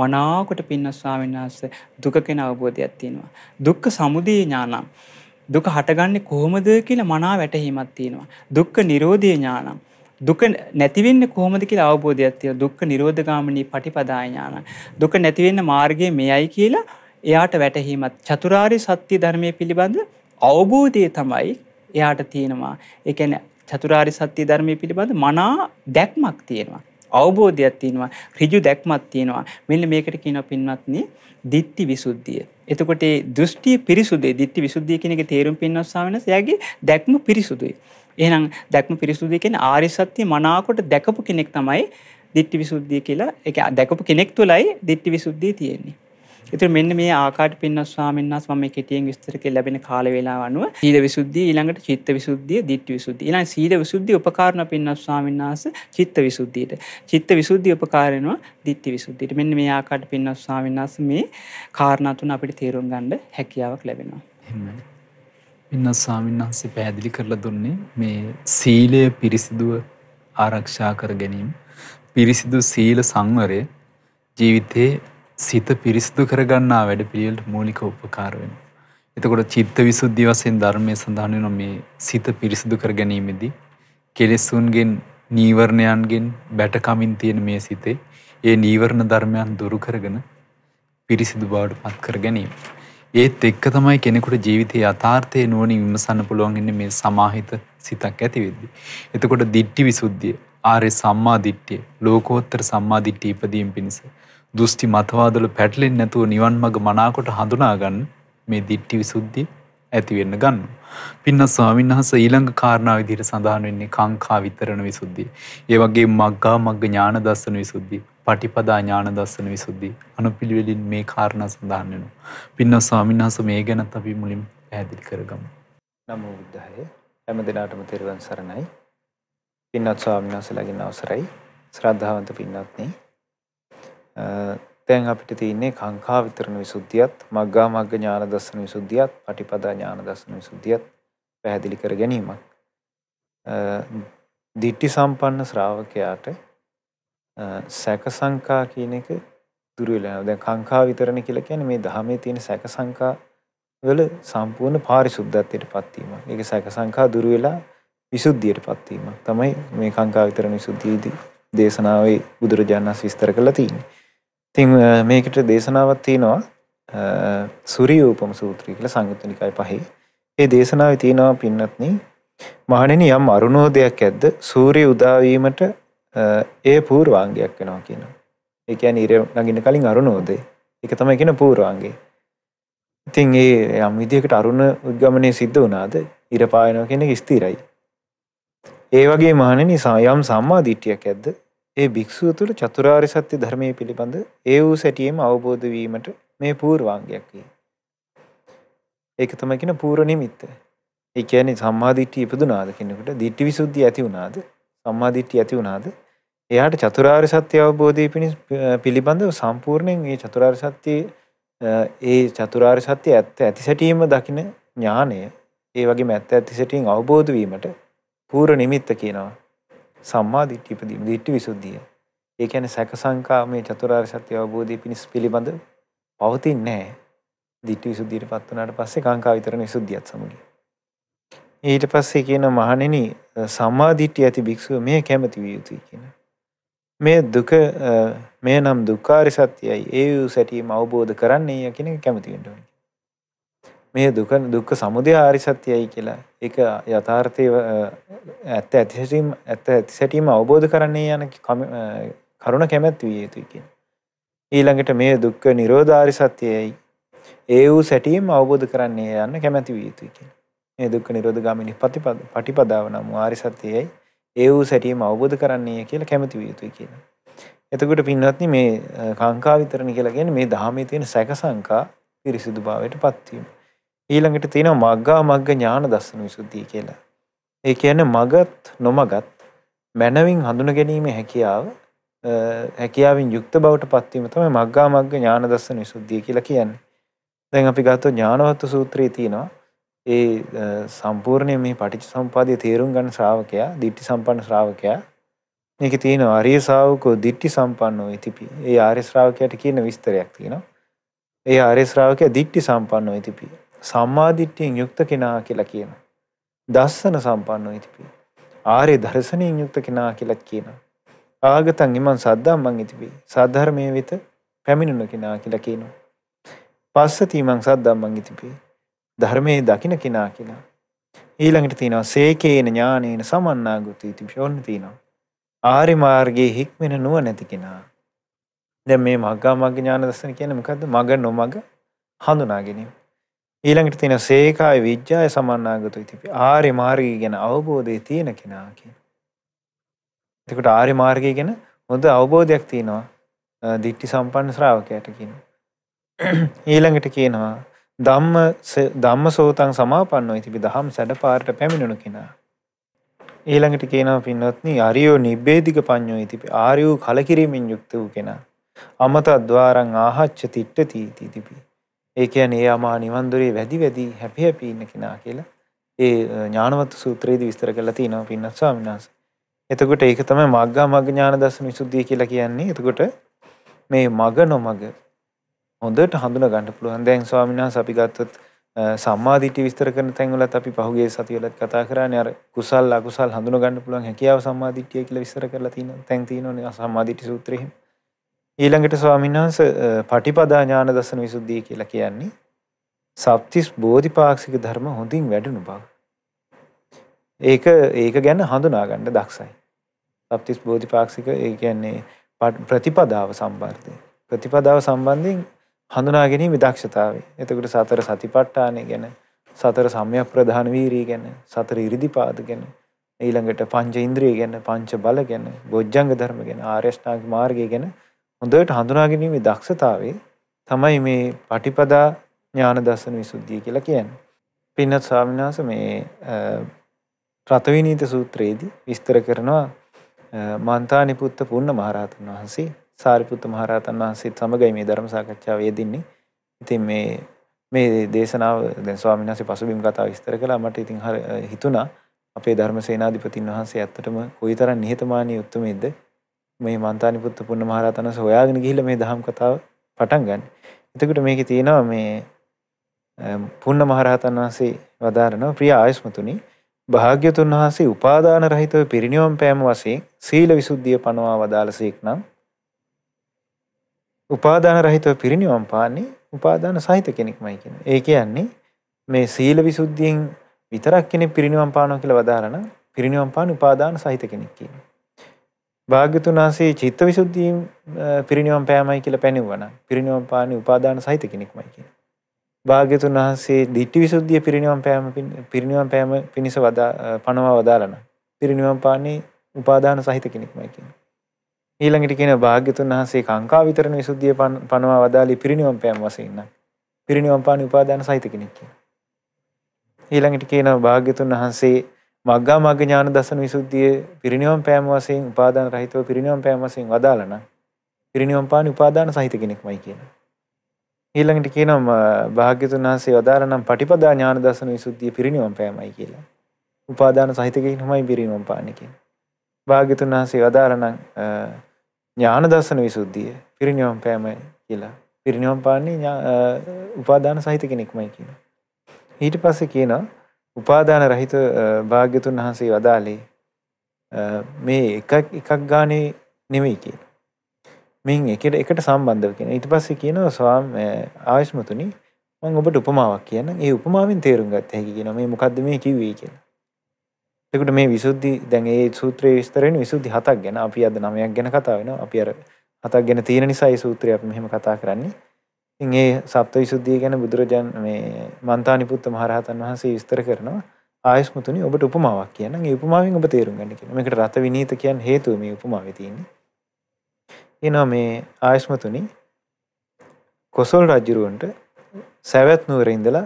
[SPEAKER 3] මනාවකට පින්නස් ස්වාමීන් වහන්සේ දුක කියන අවබෝධයක් තියෙනවා. දුක්ඛ සමුදය ඥානම්. දුක හටගන්නේ කොහොමද කියලා මනාව වැටහීමක් තියෙනවා. දුක්ඛ නිරෝධය ඥානම්. දුක නැති වෙන්නේ කොහොමද කියලා අවබෝධයක් තියෙනවා. දුක්ඛ නිරෝධගාමිනී පටිපදා ඥාන. දුක නැති වෙන්න මාර්ගය මෙයයි කියලා එයාට වැටහීමත් චතුරාර්ය සත්‍ය ධර්මයේ පිළිබඳ අවබෝධය තමයි එයාට තියෙනවා. ඒ කියන්නේ චතුරාර්ය සත්‍ය ධර්මයේ පිළිබඳ මනා දැක්මක් තියෙනවා. අවබෝධයක් තියෙනවා. ඍජු දැක්මක් තියෙනවා. මෙන්න මේකට කියනවා පින්වත්නි ditthi visuddhiය. එතකොට දෘෂ්ටි පිරිසුදුයි. ditthi visuddhiය කියන එකේ තේරුම් පින්වත් ස්වාමීන් වහන්සේ එයාගේ දැක්ම පිරිසුදුයි. එහෙනම් දැක්ම පිරිසුදුයි කියන්නේ ආර්ය සත්‍ය මනාකොට දැකපු කෙනෙක් තමයි දිට්ඨි විසුද්ධිය කියලා. ඒක දැකපු කෙනෙක් තුලයි දිට්ඨි විසුද්ධිය තියෙන්නේ. ඉතින් මෙන්න මේ ආකාට පින්නස් ස්වාමීන් වහන්සේ මම මේ කෙටියෙන් විස්තර කියලා ලැබෙන කාල වේලාව අනුව සීල විසුද්ධිය ඊළඟට චිත්ත විසුද්ධිය, ditthi විසුද්ධිය. ඊළඟ සීල විසුද්ධිය උපකාරණ පින්නස් ස්වාමීන් වහන්සේ චිත්ත විසුද්ධියට. චිත්ත විසුද්ධිය උපකාරණව ditthi විසුද්ධියට. මෙන්න මේ ආකාට පින්නස් ස්වාමීන් වහන්සේ මේ කාරණා තුන අපිට තේරුම් ගන්න හැකියාවක් ලැබෙනවා.
[SPEAKER 2] එහෙමයි. ඉන්න ස්වාමීන් වහන්සේ පැහැදිලි කරලා දුන්නේ මේ සීලය පිරිසිදුව ආරක්ෂා කර ගැනීම පිරිසිදු සීල සංවරය ජීවිතයේ සිත පිරිසිදු කරගන්නා වැඩ පිළිවෙලට මූලික උපකාර වෙනවා. එතකොට චිත්ත විසුද්ධි වශයෙන් ධර්මයේ සඳහන් වෙන මේ සිත පිරිසිදු කර ගැනීමේදී කෙලෙසුන්ගෙන් නීවරණයන්ගෙන් බැටකමින් තියෙන මේ සිතේ ඒ නීවරණ ධර්මයන් දුරු කරගෙන පිරිසිදු බවට පත් කර ගැනීම. ඒත් එක්ක තමයි කෙනෙකුට ජීවිතය යථාර්ථය නුවනින් විමසන්න පුළුවන්ගන්න මේ සමාහිත සිතක් ඇතිවෙද්දි. එතකොට දිට්ටි විසුද්ධිය ආරය සම්මා දිට්ටිය ලෝකෝත්තර සම්මා දිට්ටි ඉපදීම් පිණිස. දෘෂ්ටි මතවාදල පැටලෙන් නැතුව නිවන් මග මනාකොට හඳුනාගන්න මේ දිට්ටි විසුද්ධිය ඇතිවෙන්න ගන්න. පින්න ස්වාමින්හස ඊළඟ කාරණාව විදිහට සඳහන් වෙන්නේ කාංකා විතරණ විසුද්ධිය. ඒ වගේ මග්ගා මග්ග ඥාන දර්ශන විසුද්ධිය, පටිපදා ඥාන දර්ශන විසුද්ධිය. අනුපිළිවෙලින් මේ කාරණා සඳහන් වෙනවා. පින්න ස්වාමින්හස මේ ගැනත් අපි මුලින් පැහැදිලි කරගමු. නමෝ බුද්ධාය. හැම දිනාටම තෙරුවන් සරණයි. පින්නත් ස්වාමින්හසලාගෙන් අවසරයි. ශ්‍රද්ධාවන්ත
[SPEAKER 4] පින්වත්නි. දැන් අපිට තියෙන්නේ කාංකා විතරණ විසුද්ධියත් මග්ගා මග්ග ඥාන දර්ශන විසුද්ධියත් පටිපදා ඥාන දර්ශන විසුද්ධියත් පැහැදිලි කර ගැනීමක්. දිට්ටි සම්පන්න ශ්‍රාවකයාට සැක සංකා කියන එක දුර වෙලා යනවා. දැන් කාංකා විතරණ කියලා කියන්නේ මේ ධහමේ තියෙන සැක සංකා වල සම්පූර්ණ පාරිශුද්ධත්වයටපත් වීම. ඒක සැක සංකා දුර වෙලා විසුද්ධියටපත් වීම. තමයි මේ කාංකා විතරණ විසුද්ධියේදී දේශනාවේ බුදුරජාණන් විස්තර කරලා තියෙන්නේ. ඉතින් මේකට දේශනාවක් තියෙනවා සුරියූපම සූත්‍රය කියලා සංයුත්ත නිකාය පහේ. ඒ දේශනාවේ තියෙනවා පින්නත්නි මහණෙනි යම් අරුණෝදයක් ඇද්ද සූර්ය උදා වීමට ඒ පූර්වාංගයක් වෙනවා කියනවා. ඒ කියන්නේ ඉර නගින්න කලින් අරුණෝදය. ඒක තමයි කියන පූර්වාංගය. ඉතින් ඒ යම් විදිහකට අරුණ උද්ගමනය සිද්ධ වුණාද ඉර පායනවා කියන එක ස්ථිරයි. ඒ වගේ මහණෙනි යම් සම්මා දිට්ඨියක් ඇද්ද ඒ භික්ෂුව තුළ චතුරාර්ය සත්‍ය ධර්මයේ පිළිබඳ ඒ වූ සැටියෙම අවබෝධ වීමට මේ පූර්වාංගයක් වේ. ඒක තමයි කියන පූර්ව නිමිත්ත. ඒ කියන්නේ සම්මාදිට්ඨිය ඉපදුනාද කෙනෙකුට දිට්ඨි විසුද්ධිය ඇති වුණාද සම්මාදිට්ඨිය ඇති වුණාද එයාට චතුරාර්ය සත්‍ය අවබෝධය පිණිස පිළිබඳව සම්පූර්ණයෙන් මේ චතුරාර්ය සත්‍යයේ ඒ චතුරාර්ය සත්‍ය ඇත්ත ඇති සැටීම දකින ඥානය ඒ වගේම ඇත්ත ඇති සැටීම් අවබෝධ වීමට පූර්ව නිමිත්ත කියනවා. සම්මා දිට්ඨි ඉපදීම දිට්ඨි විසුද්ධිය. ඒ කියන්නේ සැක සංකා මේ චතුරාර්ය සත්‍ය අවබෝධය පිණිස පිළිබඳ පවතින්නේ නැහැ. දිට්ඨි විසුද්ධියටපත් වුණාට පස්සේ කාංකා විතරණ විසුද්ධියත් සමගිය. ඊට පස්සේ කියන මහණෙනි සම්මා දිට්ඨිය ඇති භික්ෂුව මේ කැමැති විය යුතුයි කියන. මේ දුක මේ නම් දුක්ඛාරි සත්‍යයයි ඒ වූ සැටීම අවබෝධ කරන්නේ කියන කැමැති වෙන්න ඕනේ. මේ දුක දුක්ඛ සමුදය ආරි සත්‍යයි කියලා. ඒක යථාර්ථයේ ඇත්ත ඇතිසැටීම ඇත්ත ඇතිසැටීම අවබෝධ කරන්නේ යන කරුණ කැමැත් විය යුතුයි කියන. ඊළඟට මේ දුක්ඛ නිරෝධ ආරි සත්‍යයයි. ඒ වූ සැටීම අවබෝධ කරන්නේ යන කැමැති විය යුතුයි කියන. මේ දුක්ඛ නිරෝධ ගාමිනී පටිපදාව නම් ආරි සත්‍යයයි. ඒ වූ සැටීම අවබෝධ කරන්නේ කියලා කැමැති විය යුතුයි කියන. එතකොට පින්වත්නි මේ කාංකා විතරණ කියලා කියන්නේ මේ ධර්මයේ තියෙන සැක සංකා පිරිසිදු භාවයට පත්වීම. ඊළඟට තියෙනවා මග්ගා මග්ග ඥාන දස්සන විසුද්ධිය කියලා. ඒ කියන්නේ මගත් නොමගත් මනවින් හඳුන ගැනීමේ හැකියාව හැකියාවෙන් යුක්ත බවට පත්වීම තමයි මග්ගා මග්ග ඥාන දස්සන විසුද්ධිය කියලා කියන්නේ. දැන් අපි ගත්තොත් ඥානවත්තු සූත්‍රයේ තියෙනවා ඒ සම්පූර්ණයෙන් මේ පටිච්චසමුපාදය තේරුම් ගන්න ශ්‍රාවකයා, ditthi සම්පන්න ශ්‍රාවකයා මේකේ තියෙනවා ආර්ය ශ්‍රාවකෝ ditthi සම්පන්නෝ ඉතිපි. ඒ ආර්ය ශ්‍රාවකයාට කියන විස්තරයක් තියෙනවා. ඒ ආර්ය ශ්‍රාවකයා ditthi සම්පන්නෝ ඉතිපි. සම්මාදිට්ඨියෙන් යුක්ත කෙනා කියලා කියනවා. දස්සන සම්පන්නෝ ඉතිපි. ආර්ය දර්ශනයෙන් යුක්ත කෙනා කියලා කියනවා. ආගතං ීමන් සද්ධාම්මං ඉතිපි. සාධර්මයේ වෙත පැමිණෙන කෙනා කියලා කියනවා. පස්සති ීමන් සද්ධාම්මං ඉතිපි. ධර්මයේ දකින කෙනා කියලා. ඊළඟට තියෙනවා සේකේන ඥානේන සමන්නාගුති ඉතිපි. ඔන්න තියෙනවා. ආර්ය මාර්ගයේ හික්මෙන නුවණැති කෙනා. දැන් මේ මග්ගා මග්ඥාන දර්ශන කියන්නේ මොකද්ද? මග නොමග හඳුනා ගැනීම. ඊළඟට තියෙන සේකාය විද්‍යාය සමන්නාගතෝ ඉතිපි. ආර්ය මාර්ගය ගැන අවබෝධය තියෙන කෙනා කියන. එතකොට ආර්ය මාර්ගය ගැන හොඳ අවබෝධයක් තියෙනවා. දිට්ටි සම්පන්න ශ්‍රාවකයාට කියනවා. ඊළඟට කියනවා ධම්ම ධම්ම සෝතන් සමාපන්නෝ ඉතිපි දහම් සැඩ පාරට පැමිණුණු කෙනා. ඊළඟට කියනවා පින්වත්නි අරියෝ නිබ්බේධික පඤ්ඤෝ ඉතිපි ආර්යෝ කලකිරීමෙන් යුක්ත වූ කෙනා. අමත ద్వාරං ආහච්ච තිට්ඨති ඉතිපි. ඒ කියන්නේ ඒ අමා නිවන් දොරේ වැඩි වැඩි හැපි හැපි ඉන්න කෙනා කියලා ඒ ඥානවත් සූත්‍රයේදී විස්තර කරලා තිනවා පින්නත් ස්වාමීන් වහන්සේ. එතකොට ඒක තමයි මග්ගා මග්ග ඥාන දර්ශන විසුද්ධිය කියලා කියන්නේ. එතකොට මේ මග නොමග හොඳට හඳුනා ගන්න පුළුවන්. දැන් ස්වාමීන් වහන්සේ අපි ගත්තොත් සම්මාදිට්ඨිය විස්තර කරන තැන්වලත් අපි පහුගිය සතිවලත් කතා කරානේ අර කුසල් අකුසල් හඳුනා ගන්න පුළුවන් හැකියාව සම්මාදිට්ඨිය කියලා විස්තර කරලා තියෙන තැන් තියෙනවනේ සම්මාදිට්ඨි සූත්‍රයේ. ඊළඟට ස්වාමීන් වහන්සේ පටිපදා ඥාන දසන විසුද්ධිය කියලා කියන්නේ සප්තිස් බෝධිපාක්ෂික ධර්ම හොඳින් වැඩුණු බව. ඒක ඒක ගැන හඳුනා ගන්න දක්ෂයි. සප්තිස් බෝධිපාක්ෂික ඒ කියන්නේ ප්‍රතිපදාව සම්බන්ධයෙන් ප්‍රතිපදාව සම්බන්ධයෙන් හඳුනා ගැනීම දක්ෂතාවය. එතකොට සතර සතිපට්ඨානය ගැන, සතර සම්‍යක් ප්‍රධාන වීරිය ගැන, සතර ඉරිදිපාද ගැන, ඊළඟට පංච ඉන්ද්‍රිය ගැන, පංච බල ගැන, බොජ්ජංග ධර්ම ගැන, ආර්ය අෂ්ටාංගික මාර්ගය ගැන හොඳට හඳුනාගැනීමේ දක්ෂතාවය තමයි මේ පටිපදා ඥාන දර්ශන විසුද්ධිය කියලා කියන්නේ. පින්නත් ස්වාමීන් වහන්සේ මේ රතවිනීත සූත්‍රයේදී විස්තර කරනවා මන්තානි පුත්ත පුන්න මහරහතන් වහන්සේ සාරිපුත්ත මහරහතන් වහන්සේත් සමගයි මේ ධර්ම සාකච්ඡාව යෙදින්නේ. ඉතින් මේ මේ දේශනාව දැන් ස්වාමීන් වහන්සේ පසුබිම් කතාව විස්තර කළා මට ඉතින් හිතුණා අපේ ධර්ම සේනාධිපතින් වහන්සේ ඇත්තටම කොයිතරම් නිහතමානී උත්මෙද්ද මේ මන්තානිපුත්ත පුන්න මහරහතන් වහන්සේ හොයාගෙන ගිහිල්ලා මේ දහම් කතාව පටන් ගන්න. එතකොට මේකේ තියෙනවා මේ පුන්න මහරහතන් වහන්සේ වදාරනවා ප්‍රිය ආයස්මතුනි භාග්‍යතුන් වහන්සේ උපාදාන රහිතව පිරිණිවන් පෑම වශයෙන් සීල විසුද්ධිය පනවා වදාළසේක් නම් උපාදාන රහිතව පිරිණිවන් පාන්නේ උපාදාන සහිත කෙනෙක්මයි කියන. ඒ කියන්නේ මේ සීල විසුද්ධියෙන් විතරක් කෙනෙක් පිරිණිවන් පානවා කියලා වදාරන පිරිණිවන් පාන උපාදාන සහිත කෙනෙක් කියනවා. භාග්‍යතුනාසේ චිත්ත විසුද්ධිය පිරිනිවන් පෑමයි කියලා පැනෙවුවනම් පිරිනිවන් පාන්නේ උපාදාන සහිත කෙනෙක්මයි කියන්නේ. භාග්‍යතුන් වහන්සේ දිට්ඨි විසුද්ධිය පිරිනිවන් පෑම පිරිනිවන් පෑම පිණිස වදා පනවා වදාළන. පිරිනිවන් පාන්නේ උපාදාන සහිත කෙනෙක්මයි කියන්නේ. ඊළඟට කියන භාග්‍යතුන් වහන්සේ කාංකා විතරණ විසුද්ධිය පනවා වදාළි පිරිනිවන් පෑම වශයෙන් නම් පිරිනිවන් පාන්නේ උපාදාන සහිත කෙනෙක් කියලා. ඊළඟට කියන භාග්‍යතුන් වහන්සේ මග්ගා මග්ග ඥාන දසන විසුද්ධියේ පිරිණිවන් පෑම වශයෙන් උපාදාන රහිතව පිරිණිවන් පෑම වශයෙන් වදාළන පිරිණිවන් පාන උපාදාන සහිත කෙනෙක්මයි කියනවා. ඊළඟට කියනවා භාග්‍යතුන් වහන්සේ වදාළනම් පටිපදා ඥාන දසන විසුද්ධියේ පිරිණිවන් පෑමයි කියලා. උපාදාන සහිත කෙනෙක්මයි පිරිණිවන් පාන්නේ කියන්නේ. භාග්‍යතුන් වහන්සේ වදාළනම් ඥාන දසන විසුද්ධිය පිරිණිවන් පෑමයි කියලා. පිරිණිවන් පාන්නේ උපාදාන සහිත කෙනෙක්මයි කියනවා. ඊට පස්සේ කියනවා උපාදාන රහිත භාග්‍යතුන් වහන්සේ වදාළේ මේ එකක් එකක් ගානේ නෙමෙයි කියන. මින් එකට එකට සම්බන්ධව කියන. ඊට පස්සේ කියනවා ස්වාම ආයස්මතුනි මම ඔබට උපමාවක් කියන්නම්. ඒ උපමාවෙන් තේරුම් ගත්ත හැකි කියනවා මේ මොකද්ද මේ කිව්වේ කියලා. එතකොට මේ විසුද්ධි දැන් ඒ සූත්‍රයේ විස්තර වෙන විසුද්ධි හතක් ගැන අපි අද නවයක් ගැන කතා වෙනවා. අපි අර හතක් ගැන තියෙන නිසා මේ සූත්‍රය අපි මෙහෙම කතා කරන්නේ. ඉතින් ඒ සත්වවිසුද්ධිය ගැන බුදුරජාන් මේ මන්තානිපුත්ත මහරහතන් වහන්සේ විස්තර කරනවා ආයස්මුතුනි ඔබට උපමාවක් කියනනම් ඒ උපමාවෙන් ඔබ තේරුම් ගන්න කියලා. මේකට රත විනීත කියන හේතුව මේ උපමාවේ තියෙන්නේ. එනවා මේ ආයස්මතුනි කොසල් රජුරවන්ට සැවැත් නුවර ඉඳලා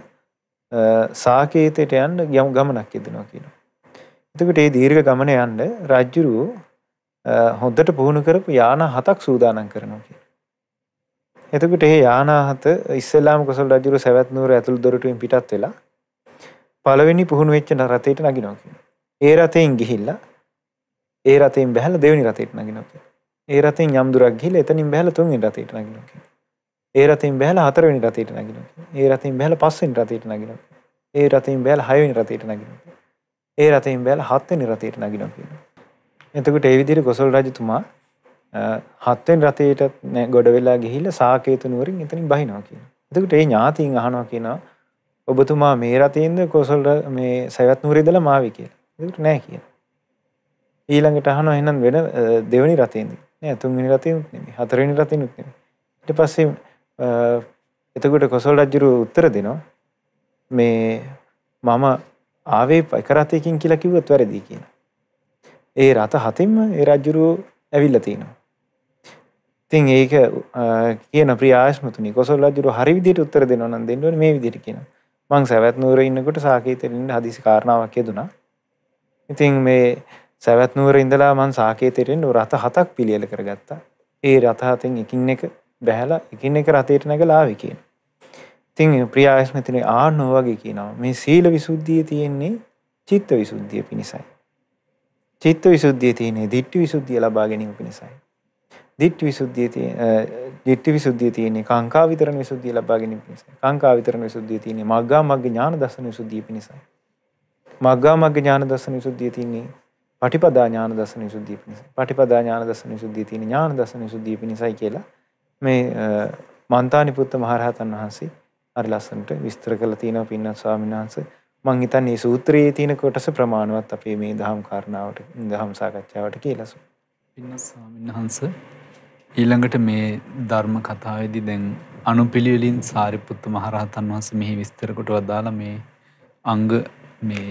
[SPEAKER 4] සාකේතයට යන්න යම් ගමනක් යෙදෙනවා කියනවා. එතකොට මේ දීර්ඝ ගමන යන්න රජුරෝ හොඳට පුහුණු කරපු යාන හතක් සූදානම් කරනවා කියනවා. එතකොට ඒ යානාහත ඉස්සෙල්ලාම කොසල් රජුර සැවැත් නුවර ඇතුළු දොරටුවෙන් පිටත් වෙලා පළවෙනි පුහුණු වෙච්ච රථයට නගිනවා කියනවා. ඒ රථයෙන් ගිහිල්ලා ඒ රථයෙන් බැහැලා දෙවෙනි රථයට නගිනවා කියනවා. ඒ රථයෙන් යම් දුරක් ගිහිල්ලා එතනින් බැහැලා තුන්වෙනි රථයට නගිනවා කියනවා. ඒ රථයෙන් බැහැලා හතරවෙනි රථයට නගිනවා කියනවා. ඒ රථයෙන් බැහැලා පස්වෙනි රථයට නගිනවා. ඒ රථයෙන් බැහැලා හයවෙනි රථයට නගිනවා. ඒ රථයෙන් බැහැලා හත්වෙනි රථයට නගිනවා කියනවා. එතකොට ඒ විදිහට කොසල් රජතුමා හත්වෙන් රතේට ගොඩ වෙලා ගිහිල්ලා සාකේතු නුවරින් එතනින් බහිනවා කියනවා. එතකොට ඒ ඥාතීන් අහනවා කියනවා ඔබතුමා මේ රතේින්ද කොසල් මේ සවැත් නුවරේ ඉඳලා මාවි කියලා. එතකොට නෑ කියනවා. ඊළඟට අහනවා එහෙනම් වෙන දෙවෙනි රතින්ද නෑ තුන්වෙනි රතිනුත් නෙමෙයි හතරවෙනි රතිනුත් නෙමෙයි ඊට පස්සේ එතකොට කොසල් රජු උත්තර දෙනවා මේ මම ආවේ එක රතයකින් කියලා කිව්වොත් වැරදි කියන ඒ රත හතින්ම ඒ රජු ඇවිල්ලා තිනවා ඉතින් ඒක කියන ප්‍රියාශ්මතුනි කොසල් රජුට හරි විදිහට උත්තර දෙනවා නම් දෙන්න ඕනේ මේ විදිහට කියනවා මං සවැත් නුවර ඉන්නකොට සාකේතෙන් ඉන්න හදිසි කාරණාවක් යදුනා ඉතින් මේ සවැත් නුවර ඉඳලා මං සාකේතෙට එන්න රත හතක් පිළියෙල කරගත්තා ඒ රත හතෙන් එකින් එක බැහැලා එකින් එක රතේට නැගලා ආවේ කියනවා ඉතින් ප්‍රියාශ්මතුනි ආනෝ වගේ කියනවා මේ සීල විසුද්ධිය තියෙන්නේ චිත්ත විසුද්ධිය පිණිසයි චිත්ත විසුද්ධිය තියෙන්නේ දිට්ඨි විසුද්ධිය ලබා ගැනීම පිණිසයි දිට්ඨි විසුද්ධිය තියෙන දිට්ඨි විසුද්ධිය තියෙන්නේ කාංකා විතරණ විසුද්ධිය ලබා ගැනීම පිණිසයි. කාංකා විතරණ විසුද්ධිය තියෙන්නේ මග්ගා මග්ග ඥාන දර්ශන විසුද්ධිය පිණිසයි. මග්ගා මග්ග ඥාන දර්ශන විසුද්ධිය තියෙන්නේ පටිපදා ඥාන දර්ශන විසුද්ධිය පිණිසයි. පටිපදා ඥාන දර්ශන විසුද්ධිය තියෙන්නේ ඥාන දර්ශන විසුද්ධිය පිණිසයි කියලා මේ මන්තානිපුත්ත මහරහතන් වහන්සේ හරි ලස්සනට විස්තර කරලා තියෙනවා පින්නත් ස්වාමීන් වහන්සේ. මං හිතන්නේ මේ සූත්‍රයේ තියෙන කොටස ප්‍රමාණවත් අපේ මේ දහම් කාරණාවට දහම් සාකච්ඡාවට කියලා.
[SPEAKER 2] පින්නත් ස්වාමීන් වහන්සේ ඊළඟට මේ ධර්ම කතාවේදී දැන් අනුපිළිවෙලින් සාරිපුත්ත මහරහතන් වහන්සේ මෙහි විස්තර කොට වදාලා මේ අංග මේ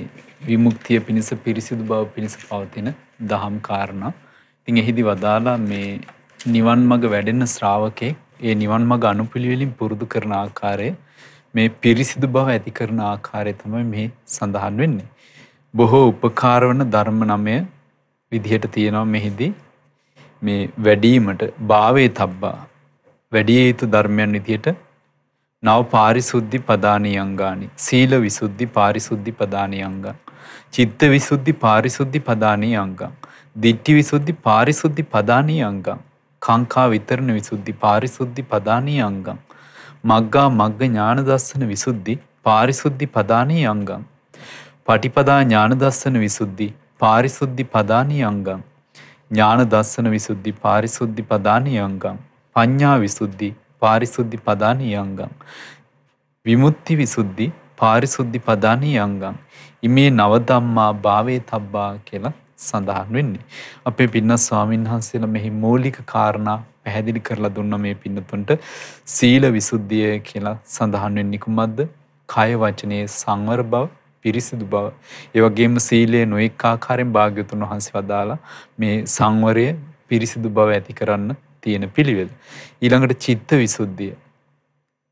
[SPEAKER 2] විමුක්තිය පිණිස පිරිසිදු බව පිණිස පවතින දහම් කාරණා. ඉතින් එහිදී වදාලා මේ නිවන් මඟ වැඩෙන ශ්‍රාවකේ ඒ නිවන් මඟ අනුපිළිවෙලින් පුරුදු කරන ආකාරය මේ පිරිසිදු බව ඇති කරන ආකාරය තමයි මේ සඳහන් වෙන්නේ. බොහෝ උපකාරවන ධර්ම නමය විදිහට තියෙනවා මෙහිදී මේ වැඩීමට භාවේ තබ්බා වැඩිය යුතු ධර්මයන් විදියට නව පාරිසුද්ධි පදානී අංගානි සීල විසුද්ධි පාරිසුද්ධි පදානී අංගං චිත්ත විසුද්ධි පාරිසුද්ධි පදානී අංගං දිට්ටි විසුද්ධි පාරිසුද්ධි පදානී අංගං කාංකා විතරණ විසුද්ධි පාරිසුද්ධි පදානී අංගං මග්ගා මග්ග ඥාන දස්සන විසුද්ධි පාරිසුද්ධි පදානී අංගං පටිපදා ඥාන දස්සන විසුද්ධි පාරිසුද්ධි පදානී අංගං ඥාන දස්සන විසුද්ධි පාරිසුද්ධි පදානියංගම්. පඤ්ඥා විසුද්ධි පාරිසුද්ධි පදානියංගම්. විමුත්ති විසුද්ධි පාරිසුද්ධි පදානියංගම්. ඉමේ නවදම්මා භාවේ තබ්බා කියලා සඳහන් වෙන්නේ. අපේ පින්න ස්වාමීන් වහන්සේල මෙහි මූලික කාරණා පැහැදිලි කරලා දුන්න මේ පින්නතුන්ට සීල විසුද්ධිය කියලා සඳහන් වෙන්නේ කුමක්ද? කය වචනයේ සංවර බව පිරිසිදු බව. ඒවගේම සීලයේ නොයෙක් ආකාරයෙන් භාග්‍යතුන් වහන්සේ වදාලා මේ සංවරය පිරිසිදු බව ඇති කරන්න තියෙන පිළිවෙල. ඊළඟට චිත්ත විසුද්ධිය.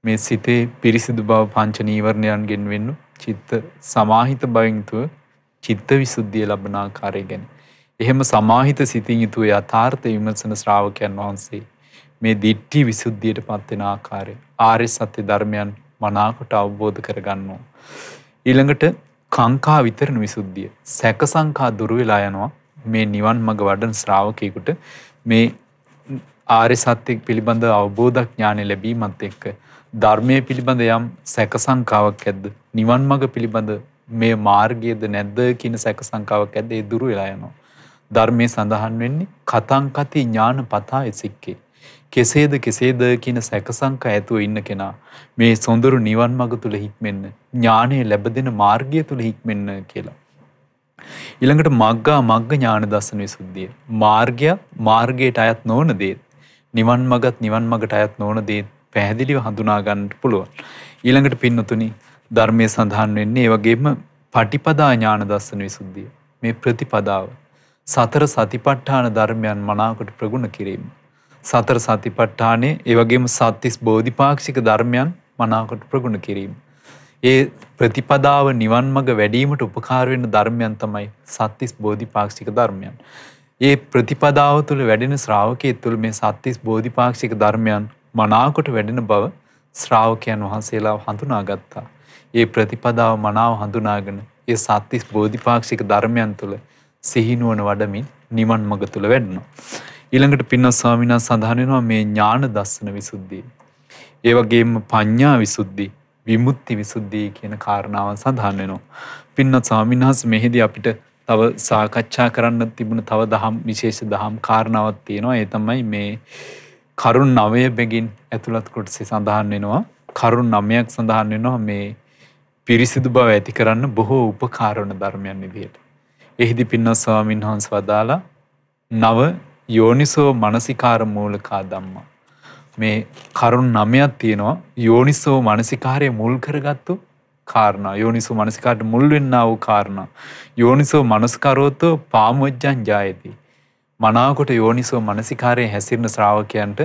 [SPEAKER 2] මේ සිතේ පිරිසිදු බව පංච නීවරණයන්ගෙන් වෙන්නු චිත්ත සමාහිත බවින්තුව චිත්ත විසුද්ධිය ලබන ආකාරය ගැන. එහෙම සමාහිත සිතින් යුතුව යථාර්ථ විමසන ශ්‍රාවකයන් වහන්සේ මේ දිට්ටි විසුද්ධියට පත්වෙන ආකාරය ආර්ය සත්‍ය ධර්මයන් මනාකොට අවබෝධ කරගන්නවා. ඊළඟට කංකා විතරණ විසුද්ධිය සැක සංකා දුරවෙලා යනවා මේ නිවන් මඟ වඩන ශ්‍රාවකයකුට මේ ආරි සත්‍යයක් පිළිබඳ අවබෝධක් ඥානය ලැබීමත් එක්ක ධර්මය පිළිබඳ යම් සැක සංකාවක් ඇද්ද නිවන් මඟ පිළිබඳ මේ මාර්ගයේද නැද්ද කියන සැක සංකාවක් ඇද්ද ඒ දුරු වෙලා යනවා ධර්මයේ සඳහන් වෙන්නේ කතං කති ඥාන පතා එසික්කේ කෙසේද කෙසේද කියන සැකසංක ඇතුව ඉන්න කෙනා මේ සොඳුරු නිවන් මඟ තුළ හික්මෙන්න ඥානය ලැබ දෙන මාර්ගය තුළ හික්මෙන්න කියලා. ඊළඟට මග්ගා මග්ග ඥාන දර්ශන විසුද්ධිය. මාර්ගය මාර්ගයට අයත් නොවන දේත් නිවන් මගත් නිවන් මගට අයත් නොවන දේත් පැහැදිලිව හඳුනා ගන්නට පුළුවන්. ඊළඟට පින්නතුනි ධර්මයේ සඳහන් වෙන්නේ ඒ වගේම පටිපදා ඥාන දර්ශන විසුද්ධිය. මේ ප්‍රතිපදාව සතර සතිපට්ඨාන ධර්මයන් මනාකොට ප්‍රගුණ කිරීම. සතර සතිපට්ඨානය ඒ වගේම සත්තිස් බෝධිපාක්ෂික ධර්මයන් මනාකොට ප්‍රගුණ කිරීම. ඒ ප්‍රතිපදාව නිවන් මඟ වැඩීමට උපකාර වෙන ධර්මයන් තමයි සත්තිස් බෝධිපාක්ෂික ධර්මයන්. ඒ ප්‍රතිපදාව තුළ වැඩෙන ශ්‍රාවකයේ තුළ මේ සත්තිස් බෝධිපාක්ෂික ධර්මයන් මනාකොට වැඩෙන බව ශ්‍රාවකයන් වහන්සේලා හඳුනාගත්තා. ඒ ප්‍රතිපදාව මනාව හඳුනාගෙන ඒ සත්තිස් බෝධිපාක්ෂික ධර්මයන් තුළ සිහිනුවන වඩමින් නිවන් මඟ තුළ වැඩනවා. ඊළඟට පින්න ස්වාමිනා සඳහනෙනවා මේ ඥාන දස්සන විසුද්ධිය. ඒ වගේම පඤ්ඤා විසුද්ධි විමුක්ති විසුද්ධිය කියන කාරණාව සඳහන් වෙනවා. පින්න ස්වාමින්හස් මෙහිදී අපිට තව සාකච්ඡා කරන්න තිබුණ තව දහම් විශේෂ දහම් කාරණාවක් තියෙනවා. ඒ තමයි මේ කරුණ නවය බැගින් ඇතුළත් කොටසේ සඳහන් වෙනවා. කරුණ නමයක් සඳහන් වෙනවා මේ පිරිසිදු බව ඇති කරන්න බොහෝ උපකාරණ ධර්මයන් විදියට. එහිදි පින්න ස්වාමින්වහන්ස වදාලා නව යෝනිසෝ මනසිකාර මූලකා දම්මා. මේ කරුණ නමයක් තියෙනවා යෝනිසෝ මනසිකාරය මුල් කරගත්තු කාරණා යෝනිසු මනසිකාට මුල් වෙන්න වූ කාරණා. යෝනිසෝ මනස්කරෝතෝ පාමුවජ්ජන් ජායති. මනාකොට යෝනිසෝ මනසිකාරය හැසිරණ ශ්‍රාවකයන්ට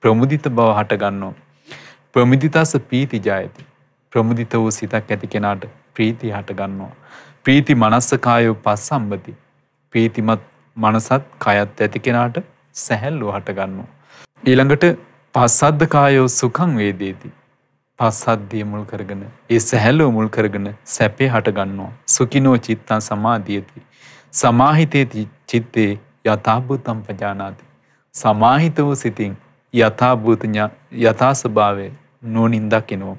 [SPEAKER 2] ප්‍රමුදිත බව හටගන්නවා. ප්‍රමිදිතස පීති ජායති. ප්‍රමුදිත වූ සිතක් ඇති කෙනාට ප්‍රීති හටගන්නවා. ප්‍රීති මනස්සකායෝ පස්සම්බති. ප්‍රීතිමත් මනසත් කයත් ඇති කෙනාට සැහැල්ලුව හටගන්නවා. ඊළඟට පස්සද්ද කායෝ සුකං වේදේති. පස්සද්ධිය මුල් කරගෙන ඒ සැහැල්ලුව මුල් කරගෙන සැපේ හටගන්නවා. සුකිනෝ චිත්තං සමාධියති. සමාහිතේ චිත්තේ යථාභූතම් පජානාති. සමාහිත වූ සිතින් යථාභූත යථාස්වභාවය නුවණින් දකිනවා.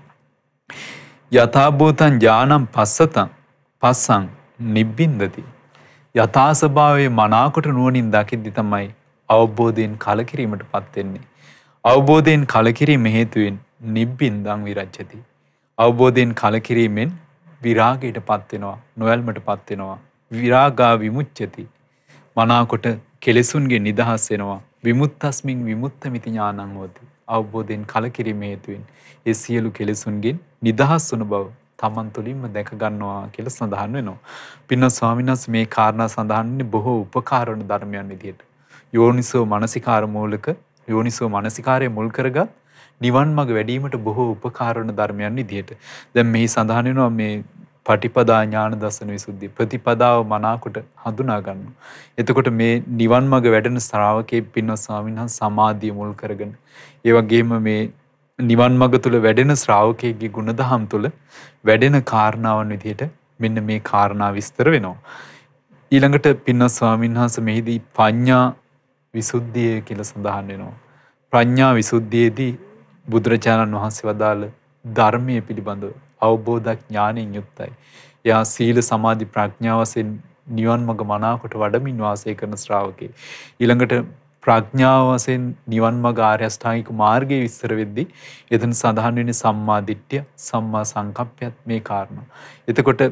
[SPEAKER 2] යථාභූතං ඥානං පස්සතං පස්සං නිබ්බින්දති යථා ස්වභාවයේ මනාකොට නුවණින් දකිද්දි තමයි අවබෝධයෙන් කලකිරීමට පත්වෙන්නේ. අවබෝධයෙන් කලකිරීම හේතුවෙන් නිබ්බින්දං විරජ්ජති. අවබෝධයෙන් කලකිරීමෙන් විරාගයට පත්වෙනවා නොවැල්මට පත්වෙනවා. විරාගා විමුච්චති. මනාකොට කෙලෙසුන්ගේ නිදහස් වෙනවා විමුත්තස්මින් විමුත්තමිති ඥානං හෝති. අවබෝධයෙන් කලකිරීම හේතුවෙන් ඒ සියලු කෙලෙසුන්ගෙන් නිදහස් වන බව තමන් තුළින්ම දැක ගන්නවා කියලා සඳහන් වෙනවා. පින්න ස්වාමිනස් මේ කාරණා සඳහන්නේ බොහෝ උපකාරණ ධර්මයන් විදිහට. යෝනිසෝ මානසිකාර මූලක යෝනිසෝ මානසිකාරය මුල් කරගත් නිවන් මඟ වැඩිවීමට බොහෝ උපකාරණ ධර්මයන් විදිහට. දැන් මෙහි සඳහන් වෙනවා මේ පටිපදා ඥාන දසන විසුද්ධි ප්‍රතිපදාව මනාකොට හඳුනා ගන්නවා. එතකොට මේ නිවන් මඟ වැඩෙන ශ්‍රාවකේ පින්න ස්වාමීන් වහන්සේ සමාධිය මුල් කරගෙන ඒ වගේම මේ නිවන් මඟ තුළ වැඩෙන ශ්‍රාවකයගේ ගුණදහම් තුළ වැඩෙන කාරණාවන් විදිහට මෙන්න මේ කාරණා විස්තර වෙනවා. ඊළඟට පින්න ස්වාමින්හස මෙහිදී පඤ්ඥා විසුද්ධිය කියල සඳහන් වෙනවා. ප්‍රඥා විසුද්ධියයේදී බුදුරජාණන් වහන්සේ වදාළ ධර්මය පිළිබඳ අවබෝධක් ඥානයෙන් යුත්තයි. යා සීල සමාධි ප්‍රඥාවසෙන් නිවන් මඟ මනාකොට වඩමින් වාසය කරන ශ්‍රාවකේ. ඊළඟට ප්‍රඥාව වශයෙන් නිවන් මඟ ආර්ය අෂ්ටාංගික මාර්ගයේ විස්තර වෙද්දී එතන සඳහන් වෙන්නේ සම්මා දිට්ඨිය සම්මා සංකප්පයත් මේ කාරණා. එතකොට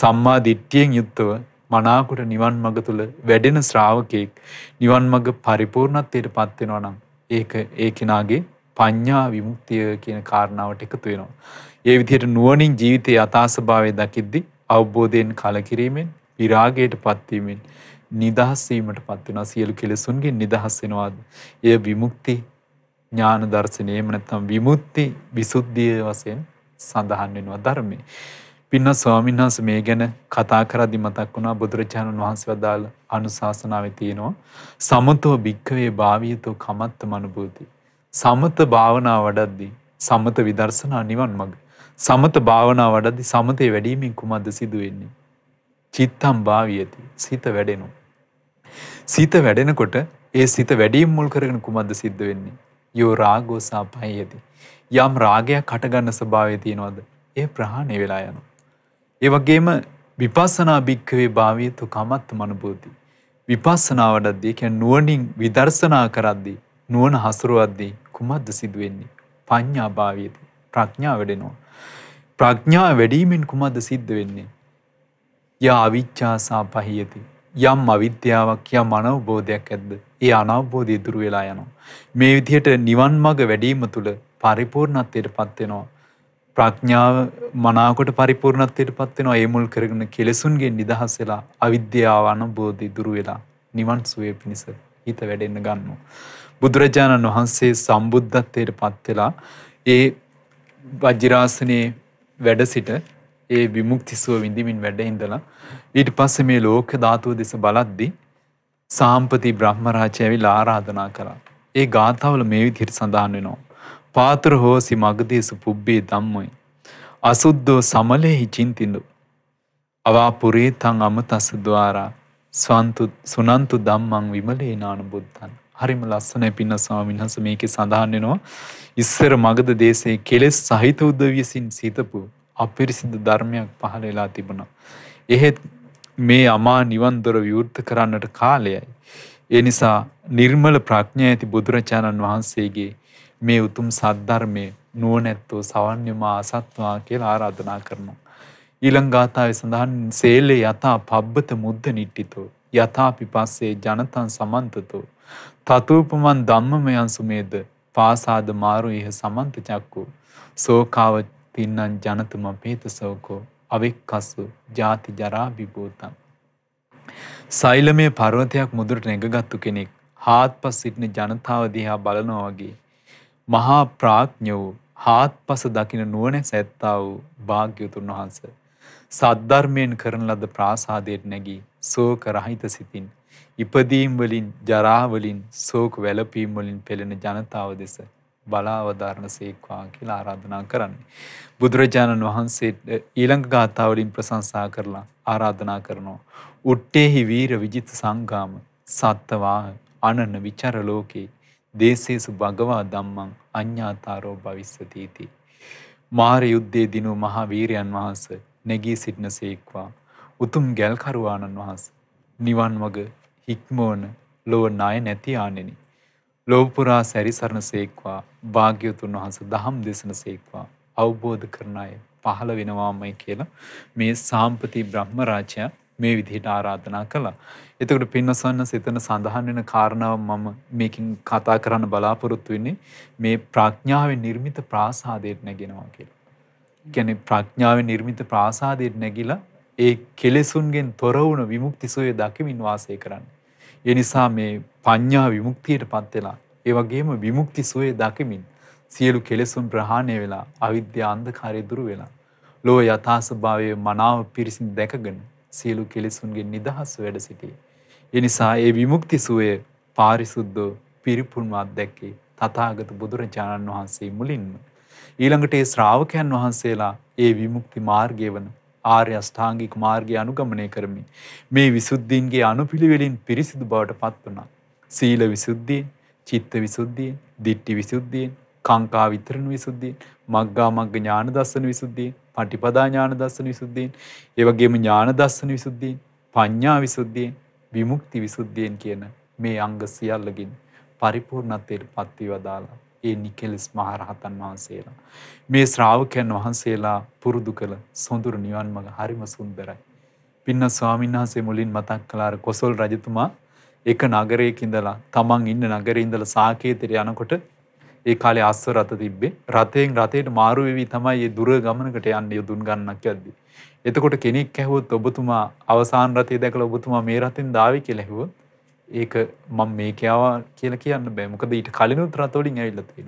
[SPEAKER 2] සම්මා දිට්ඨියෙන් යුක්තව මනාකොට නිවන් මඟ තුල වැඩෙන ශ්‍රාවකෙක් නිවන් මඟ පරිපූර්ණත්වයට පත් වෙනවා නම් ඒක ඒ කෙනාගේ පඤ්ඤා විමුක්තිය කියන කාරණාවට එකතු වෙනවා. ඒ විදිහට නුවණින් ජීවිතයේ යථා ස්වභාවය දකිද්දී අවබෝධයෙන් කලකිරීමෙන් විරාගයට පත්වීමෙන් නිදහස් වීමටපත් වෙනවා සියලු කෙලෙසුන්ගෙන් නිදහස් වෙනවාද? එය විමුක්ති ඥාන දර්ශනය එහෙම නැත්නම් විමුක්ති විසුද්ධිය වශයෙන් සඳහන් වෙනවා ධර්මයේ. පින්න ස්වාමීන් වහන්සේ මේ ගැන කතා කරදි මතක් වුණා බුදුරජාණන් වහන්සේ වදාළ අනුශාසනාවේ තියෙනවා සමතෝ භික්ඛවේ භාවියතෝ කමත්ත මනුභූති සමත භාවනා වඩද්දී සමත විදර්ශනා නිවන් මඟ සමත භාවනා වඩද්දී සමතේ වැඩිමින් කුමක්ද සිදු වෙන්නේ චිත්තම් භාවියති සිත වැඩෙනවා සිත වැඩෙනකොට ඒ සිත වැඩීම් මුල් කරගෙන කුමක්ද සිද්ධ වෙන්නේ. යෝ රාගෝසා පහයේති. යම් රාගයක් කටගන්න ස්භාවය තියෙනවද. ඒ ප්‍රහාණය වෙලා යනු. ඒ වගේම විපස්සනා භික්කවේ භාවියතු කමත්ත මනබෝති. විපස්සනාවටද්දී කැ නුවනින් විදර්ශනා කරද්දී නුවන හසුරුවද්දී කුමක්ද සිදුවෙන්නේ. පඤ්ඥා භාවියති ප්‍රඥා වැඩෙනවා. ප්‍රඥා වැඩීමෙන් කුමක්ද සිද්ධ වෙන්නේ. යා අවිච්චාසා පහියති යම් අවිද්‍යාවක් යම් අනවබෝධයක් ඇද්ද ඒ අනවබෝධය දුරු වෙලා යනවා. මේ විදිහට නිවන් මඟ වැඩීම තුළ පරිපූර්ණත්වයට පත්වෙනවා. ප්‍රඥාව මනාකොට පරිපූර්ණත්වයට පත්වෙනවා ඒ මුල් කරගෙන කෙලෙසුන්ගේ නිදහස් වෙලා අවිද්‍යාව අනවබෝධය දුරු වෙලා නිවන් සුවේ පිණිස හිත වැඩෙන්න ගන්නවා. බුදුරජාණන් වහන්සේ සම්බුද්ධත්වයට පත්වෙලා ඒ වජිරාසනයේ වැඩ සිට ඒ විමුක්ති සුව විඳිමින් වැඩ ඉඳලා ඊට පස්සේ මේ ලෝක ධාතුව දෙස බලද්දී සාම්පති බ්‍රහ්මරාජය ඇවිල්ලා ආරාධනා කළා. ඒ ගාථාවල මේ විදිහට සඳහන් වෙනවා. පාතර හෝසි මගදේසු පුබ්බේ ධම්මයි. අසුද්ධෝ සමලෙහි චින්තිනු. අවා පුරේ තං අමතස ద్వාරා ස්වන්තු සුනන්තු ධම්මං විමලේනාන බුද්ධං. හරිම ලස්සනයි පින්න ස්වාමීන් වහන්සේ මේකේ සඳහන් වෙනවා. ඉස්සර මගද දේශේ කෙලෙස් සහිත උදවියසින් සිතපු අපිරිසිද ධර්මයක් පහළ වෙලා තිබුණා. එහෙත් මේ අමා නිවන්දොර විවෘත කරන්නට කාලයයි. ඒ නිසා නිර්මල ප්‍රඥා ඇති බුදුරජාණන් වහන්සේගේ මේ උතුම් සද්ධර්මය නුවනැත්තෝ සවන්්‍යමා අසත්වා කියලා ආරාධනා කරනවා. ඊළංගාථාව සඳහන් සේලේ යතා පබ්බත මුද්ද නිට්ටිතෝ. යථාපි පස්සේ ජනතන් සමන්තතෝ. තතූපමන් ධම්මමයන් සුමේද පාසාද මාරු ඉහ සමන්ත චක්කු. සෝකාවත් පින්නං ජනතුම පේතසෝකෝ අවෙක්කස්සු ජාති ජරා විභූතං. සෛලමය පර්වතයක් මුදුරට නැගගත්තු කෙනෙක් හාත්පස් සිටින ජනතාව දිහා බලනවා වගේ. මහා ප්‍රාඥ වූ හාත්පස දකින නුවණ සැත්තා වූ භාග්‍යතුන් වහන්ස. සද්ධර්මයෙන් කරන ලද ප්‍රාසාදයට නැගී සෝක රහිත සිතින්. ඉපදීම් වලින් ජරාවලින් සෝක වැලපීම් වලින් පෙළෙන ජනතාව දෙස බලාවධාරණ සේක්වා කියලා ආරාධනා කරන්නේ. බුදුරජාණන් වහන්සේ ඊළඟ ගාථාවලින් ප්‍රසංසා කරලා ආරාධනා කරනවා. උට්ටේහි වීර විජිත සංගාම සත්තවා අනන විචර ලෝකේ දේශේසු භගවා ධම්මං අඤ්ඤාතාරෝ භවිස්සතිති. මාර යුද්ධේ දිනු මහ වීරයන් වහන්සේ නැගී සිටින සේක්වා උතුම් ගැල්කරුවාණන් වහන්සේ නිවන් මඟ හික්මෝන ලොව ණය නැති ආනෙනි ලෝපුරා සැරිසරණසේක්වා භාග්‍යවතුන් වහන්ස දහම් දෙසනසේක්වා අවබෝධ කරන අය පහළ වෙනවාමයි කියලා මේ සාම්පති බ්‍රහ්මරාජය මේ විදිහට ආරාධනා කළා. එතකොට පින්නසන්න සිතන සඳහන් වෙන කාරණාව මම මේකින් කතා කරන්න බලාපොරොත්තු වෙන්නේ මේ ප්‍රඥාවෙන් නිර්මිත ප්‍රාසාදයට නැගෙනවා කියලා. කියන්නේ ප්‍රඥාවෙන් නිර්මිත ප්‍රාසාදයට නැගිලා ඒ කෙලෙසුන්ගෙන් තොර වුණ විමුක්ති සෝය දකිමින් වාසය කරන්නේ. ඒ නිසා මේ පඤ්ඤා විමුක්තියට පත් වෙලා ඒ වගේම විමුක්ති සුවේ දකිමින් සියලු කෙලෙසුන් ප්‍රහාණය වෙලා අවිද්‍යා අන්ධකාරය දුරු වෙලා ලෝ යථා ස්වභාවයේ මනාව පිරිසින් දැකගෙන සියලු කෙලෙසුන්ගෙන් නිදහස් වැඩ සිටී. ඒ නිසා ඒ විමුක්ති සුවේ පාරිසුද්ධ පිරිපුන්ව අත්දැකී තථාගත බුදුරජාණන් වහන්සේ මුලින්ම ඊළඟට ඒ ශ්‍රාවකයන් වහන්සේලා ඒ විමුක්ති මාර්ගය වන ආර්ය අෂ්ටාංගික මාර්ගය අනුගමනය කරමින් මේ විසුද්ධීන්ගේ අනුපිළිවෙලින් පිරිසිදු බවට පත් වුණා. සීල විසුද්ධියෙන්, චිත්ත විසුද්ධියෙන්, දිට්ඨි විසුද්ධියෙන්, කාංකා විතරණ විසුද්ධියෙන්, මග්ගා මග්ග ඥාන දර්ශන විසුද්ධියෙන්, පටිපදා ඥාන දර්ශන විසුද්ධියෙන්, ඒ වගේම ඥාන දර්ශන විසුද්ධියෙන්, පඤ්ඤා විසුද්ධියෙන්, විමුක්ති විසුද්ධියෙන් කියන මේ අංග සියල්ලකින් පරිපූර්ණත්වයට පත් වී වදාලා ඒ නිකෙලස් මහරහතන් වහන්සේලා. මේ ශ්‍රාවකයන් වහන්සේලා පුරුදු කළ සොඳුරු නිවන් මඟ හරිම සුන්දරයි. පින්න ස්වාමීන් වහන්සේ මුලින් මතක් කළාර කොසල් රජතුමා එක නගරයක ඉඳලා තමන් ඉන්න නගරේ ඉඳලා සාකේතෙට යනකොට ඒ කාලේ අස්ව රථ තිබ්බේ රථයෙන් රථයට මාරු වෙවි තමයි මේ දුර ගමනකට යන්නේ යොදුන් ගන්නක් යද්දි. එතකොට කෙනෙක් ඇහුවොත් ඔබතුමා අවසාන රථය දැකලා ඔබතුමා මේ රථෙන් දාවි කියලා ඇහුවොත් ඒක මං මේකාව කියල කියන්න බෑ මොකද ඊට කලිනුත් රතෝලින් ඇවිල්ලතිෙන.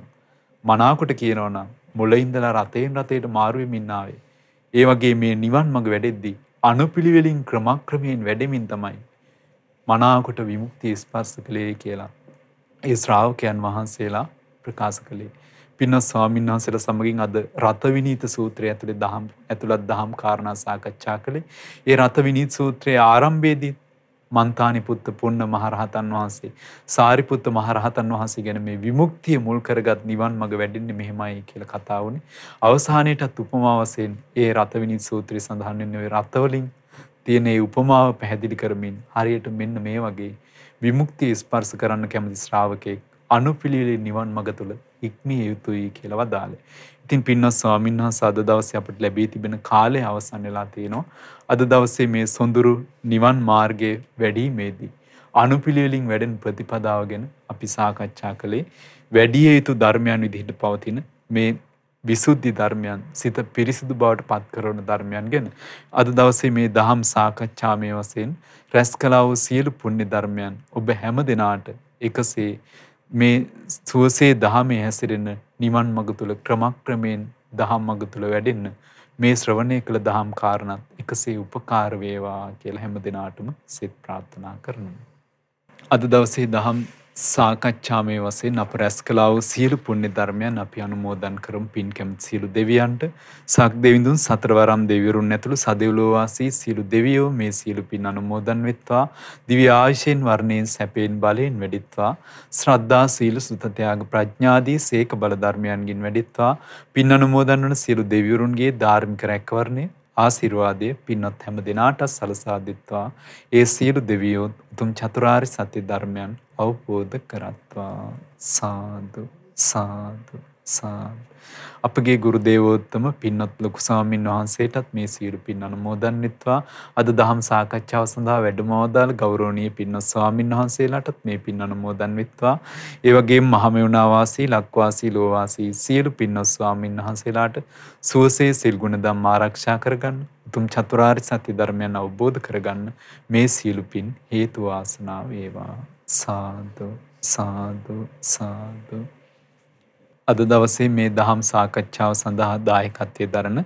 [SPEAKER 2] මනාකොට කියනවන මුල ඉන්දලා රතයෙන් රතයට මාරුවෙන් ඉන්නාවේ. ඒ වගේ මේ නිවන් මඟ වැඩෙද්දී. අනුපිළිවෙලින් ක්‍රමක්‍රමයෙන් වැඩමින් තමයි. මනාකොට විමුක්ති ස්පර්ස කළේ කියලා. ඒ ශ්‍රාවකයන් වහන්සේලා ප්‍රකාශ කළේ. පින්න ස්වාමීන් වහන්සේට සමගින් අද රතවිනීත සූත්‍රය ඇතුළේ දහම් ඇතුළත් දහම් කාරණා සාකච්ඡා කළේ. ඒ රතවිනීත සූත්‍රයේ ආරම්භයේදී මන්තානිපුත්ත පුන්න මහරහතන් වහන්සේ සාරිපුත්ත මහරහතන් වහන්සේ ගැන මේ විමුක්තිය මුල් කරගත් නිවන් මඟ වැඩින්නේ මෙහෙමයි කියලා කතා වුණේ. අවසානයේටත් උපමා වශයෙන් ඒ රතවිනිත් සූත්‍රය සඳහන් වෙන ওই රතවලින් තියෙන ඒ උපමාව පැහැදිලි කරමින් හරියට මෙන්න මේ වගේ විමුක්තිය ස්පර්ශ කරන්න කැමති ශ්‍රාවකෙක් අනුපිළිවෙලින් නිවන් මඟ තුල ඉක්මිය යුතුයි කියලා වදාළේ. ඉතින් පින්වත් ස්වාමීන් වහන්සේ අද දවසේ අපට ලැබී තිබෙන කාලය අවසන් වෙලා තියෙනවා. අද දවසේ මේ සොඳුරු නිවන් මාර්ගයේ වැඩිීමේදී අනුපිළිවෙලින් වැඩෙන ප්‍රතිපදාව ගැන අපි සාකච්ඡා කළේ වැඩි යුතු ධර්මයන් විදිහට පවතින මේ විසුද්ධි ධර්මයන් සිත පිරිසිදු බවට පත් කරන ධර්මයන් ගැන අද දවසේ මේ දහම් සාකච්ඡාමය වශයෙන් රැස් කළා වූ සියලු පුණ්‍ය ධර්මයන් ඔබ හැම දිනාට එකසේ මේ සුවසේ දහමේ හැසිරෙන නිවන් මඟ තුළ ක්‍රමක්‍රමයෙන් දහම් මඟ තුළ වැඩෙන්න මේ ශ්‍රවණය කළ දහම් කාරණත් එකසේ උපකාර වේවා කියලා හැම දිනාටම සිත ප්‍රාර්ථනා කරනවා. අද දවසේ දහම් සාකච්ඡා මේ වසයෙන් අප රැස් කලාව සියලු පුුණ්‍ය ධර්මයන් අපි අනුමෝදන් කරම් පින් කැමති සියලු දෙවියන්ට සක් දෙවිඳුන් සතරවරම් දෙවරුන් ඇතුළු සදවලෝවාසී සියලු දෙවියෝ මේ සියලු පින් අනුමෝදන් වෙත්වා දිවි ආශයෙන් වර්ණයෙන් සැපයෙන් බලයෙන් වැඩිත්වා ශ්‍රද්ධා සීලු සුතතියාග ප්‍රඥාදී සේක බලධර්මයන්ගින් වැඩිත්වා පින් අනුමෝදන් වන සියලු දෙවිවරුන්ගේ ධාර්මික රැක්වරණය ආශිර්වාදය පින්වත් හැම දිනාට සලසා දෙත්වා ඒ සියලු දෙවියෝ උතුම් චතුරාර්ය සත්‍ය ධර්මයන් අවබෝධ කරත්වා සාදු
[SPEAKER 1] සාදු
[SPEAKER 2] සාදු අපගේ ගුරු දේවෝත්තම පින්වත් ලොකු ස්වාමින් වහන්සේටත් මේ සියලු පින් අනුමෝදන්වත්වා අද දහම් සාකච්ඡාව සඳහා වැඩමවදාළ ගෞරවනීය පින්වත් ස්වාමින් වහන්සේලාටත් මේ පින් අනුමෝදන්වත්වා ඒ වගේම මහමෙවුනා වාසී ලක්වාසී ලෝවාසී සියලු පින්වත් ස්වාමින් වහන්සේලාට සුවසේ සිල් ගුණ ධම් ආරක්ෂා කරගන්න උතුම් චතුරාර්ය සත්‍ය ධර්මයන් අවබෝධ කරගන්න මේ සියලු පින් හේතු වාසනා වේවා සාදු සාදු සාදු අද දවසේ මේ දහම් සාකච්ඡාව සඳහා දායකත්වය දරන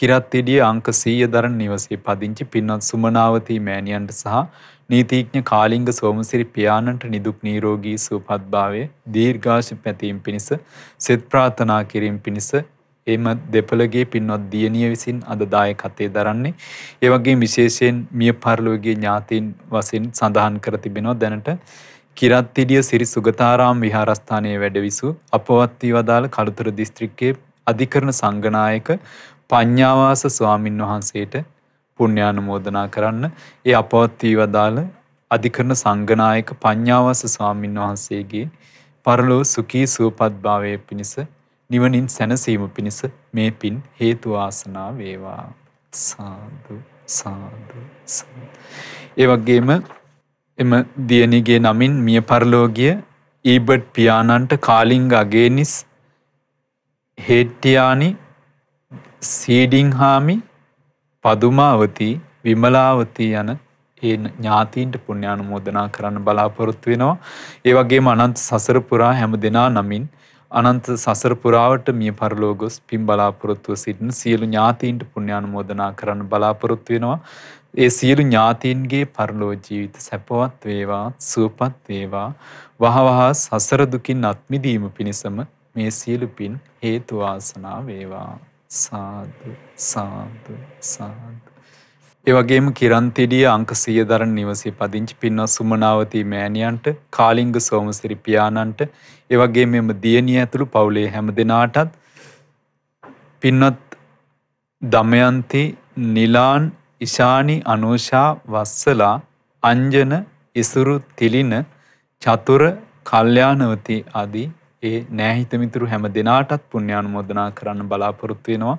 [SPEAKER 2] කිරත්තෙඩිය අංක සීය දරන නිවසේ පදිංචි පින්වත් සුමනාවතී මෑණියන්ට සහ නීතිීඥ කාලිංග සෝමසිරි පියාණන්ට නිදුක් නීරෝගී සූපත්භාවය දීර්ඝාශ පැතීම් පිණිස සෙත් ප්‍රාථනා කිරීම පිණිස එම දෙපළගේ පින්වත් දියණිය විසින් අද දායකත්වයේ දරන්නේ ඒ වගේ විශේෂයෙන් මිය පරලෝකීය ඥාතීන් වශයෙන් සඳහන් කර තිබෙනවා දැනට කිරත්තිඩිය සිරි සුගතාරාම් විහාරස්ථානයේ වැඩවිසු අපවත්වී වදාළ කළුතුර දිස්ත්‍රික්කයේ අධිකරණ සංගනායක පඤ්ඥාවාස ස්වාමින් වහන්සේට පුුණ්‍යානුමෝදනා කරන්න ඒ අපවත්වී වදාළ අධිකරණ සංගනායක පඤ්ඥාවාස ස්වාමින් වහන්සේගේ පරලෝ සුකී සුවපත්භාවය පිණිස නිවනින් සැනසීම පිණිස මේ පින් හේතුවාසනා වේවා සාදු සාදු ඒ වගේම එම දියණිගේ නමින් මිය පරලෝගිය ඊබට් පියාණන්ට කාලිංග අගේනිස් හෙට්ටියානි සීඩිංහාමි පදුමාවති විමලාවති යන ඒ ඥාතීන්ට පුුණ්‍යානුමෝදනා කරන්න බලාපොරොත්තු වෙනවා. ඒ වගේම අනන්ත සසර පුරා හැම දෙනා නමින් අනන්ත සසර පුරාවට මිය පරලෝගොස් පින් බලාපොරොත්තුව සිටින සියලු ඥාතීන්ට පුුණ්‍යානුමෝදනා කරන්න බලාපොරොත්තු වෙනවා. ඒ සියලු ඥාතීන්ගේ පරලෝ ජීවිත සැපවත් වේවා සුවපත් වේවා වහවහා සසර දුකින් අත් මිදීම පිණිසම මේ සියලු පින් හේතු වාසනා වේවා සාදු සාදු
[SPEAKER 1] සාදු
[SPEAKER 2] ඒ වගේම කිරන්තිඩිය අංක 100 දරන නිවසේ පදිංචි පින්වත් සුමනාවති මෑණියන්ට කාලිංග සෝමසිරි පියාණන්ට ඒ වගේම මෙම දියණිය ඇතුළු පවුලේ හැම දෙනාටත් පින්වත් දමයන්ති නිලාන් ඉෂානි අනුෂා වස්සලා අංජන ඉසුරු තිලින චතුර කල්්‍යානවති ආදී ඒ නෑහිත මිතුරු හැම දෙනාටත් පුුණ්‍යානුමෝදනා කරන්න බලාපොරොත්තු වෙනවා.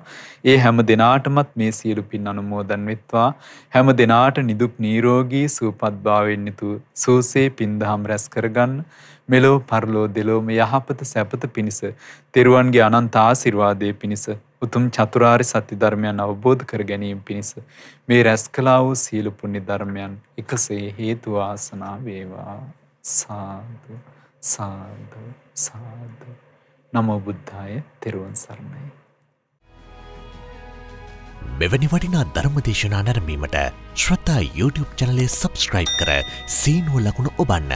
[SPEAKER 2] ඒ හැම දෙනාටමත් මේ සියලු පින් අනුමෝදන් වෙත්වා. හැම දෙනාට නිදුක් නීරෝගී සූපත්භාවෙන්න්නතු සූසේ පින්දහම් රැස් කරගන්න මෙලෝ පරලෝ දෙලෝම යහපත සැපත පිණිස තෙරුවන්ගේ අනන්ත ආසිර්වාදය පිණිස උතුම් චතුරාරි සත්‍ය ධර්මයන් අවබෝධ කර ගැනීම පිණිස මේ රැස් කලා වූ සීල පුණ්‍ය ධර්මයන් එකසේ හේතු වාසනා වේවා සාදු සාදු සාදු නමෝ බුද්ධාය තෙරුවන් සරණයි මෙවැනි වටිනා ධර්ම දේශනා නැරමීමට ශ්‍රතා YouTube චැනලය සබස්ක්‍රයිබ් කර සීනුව ලකුණු ඔබන්න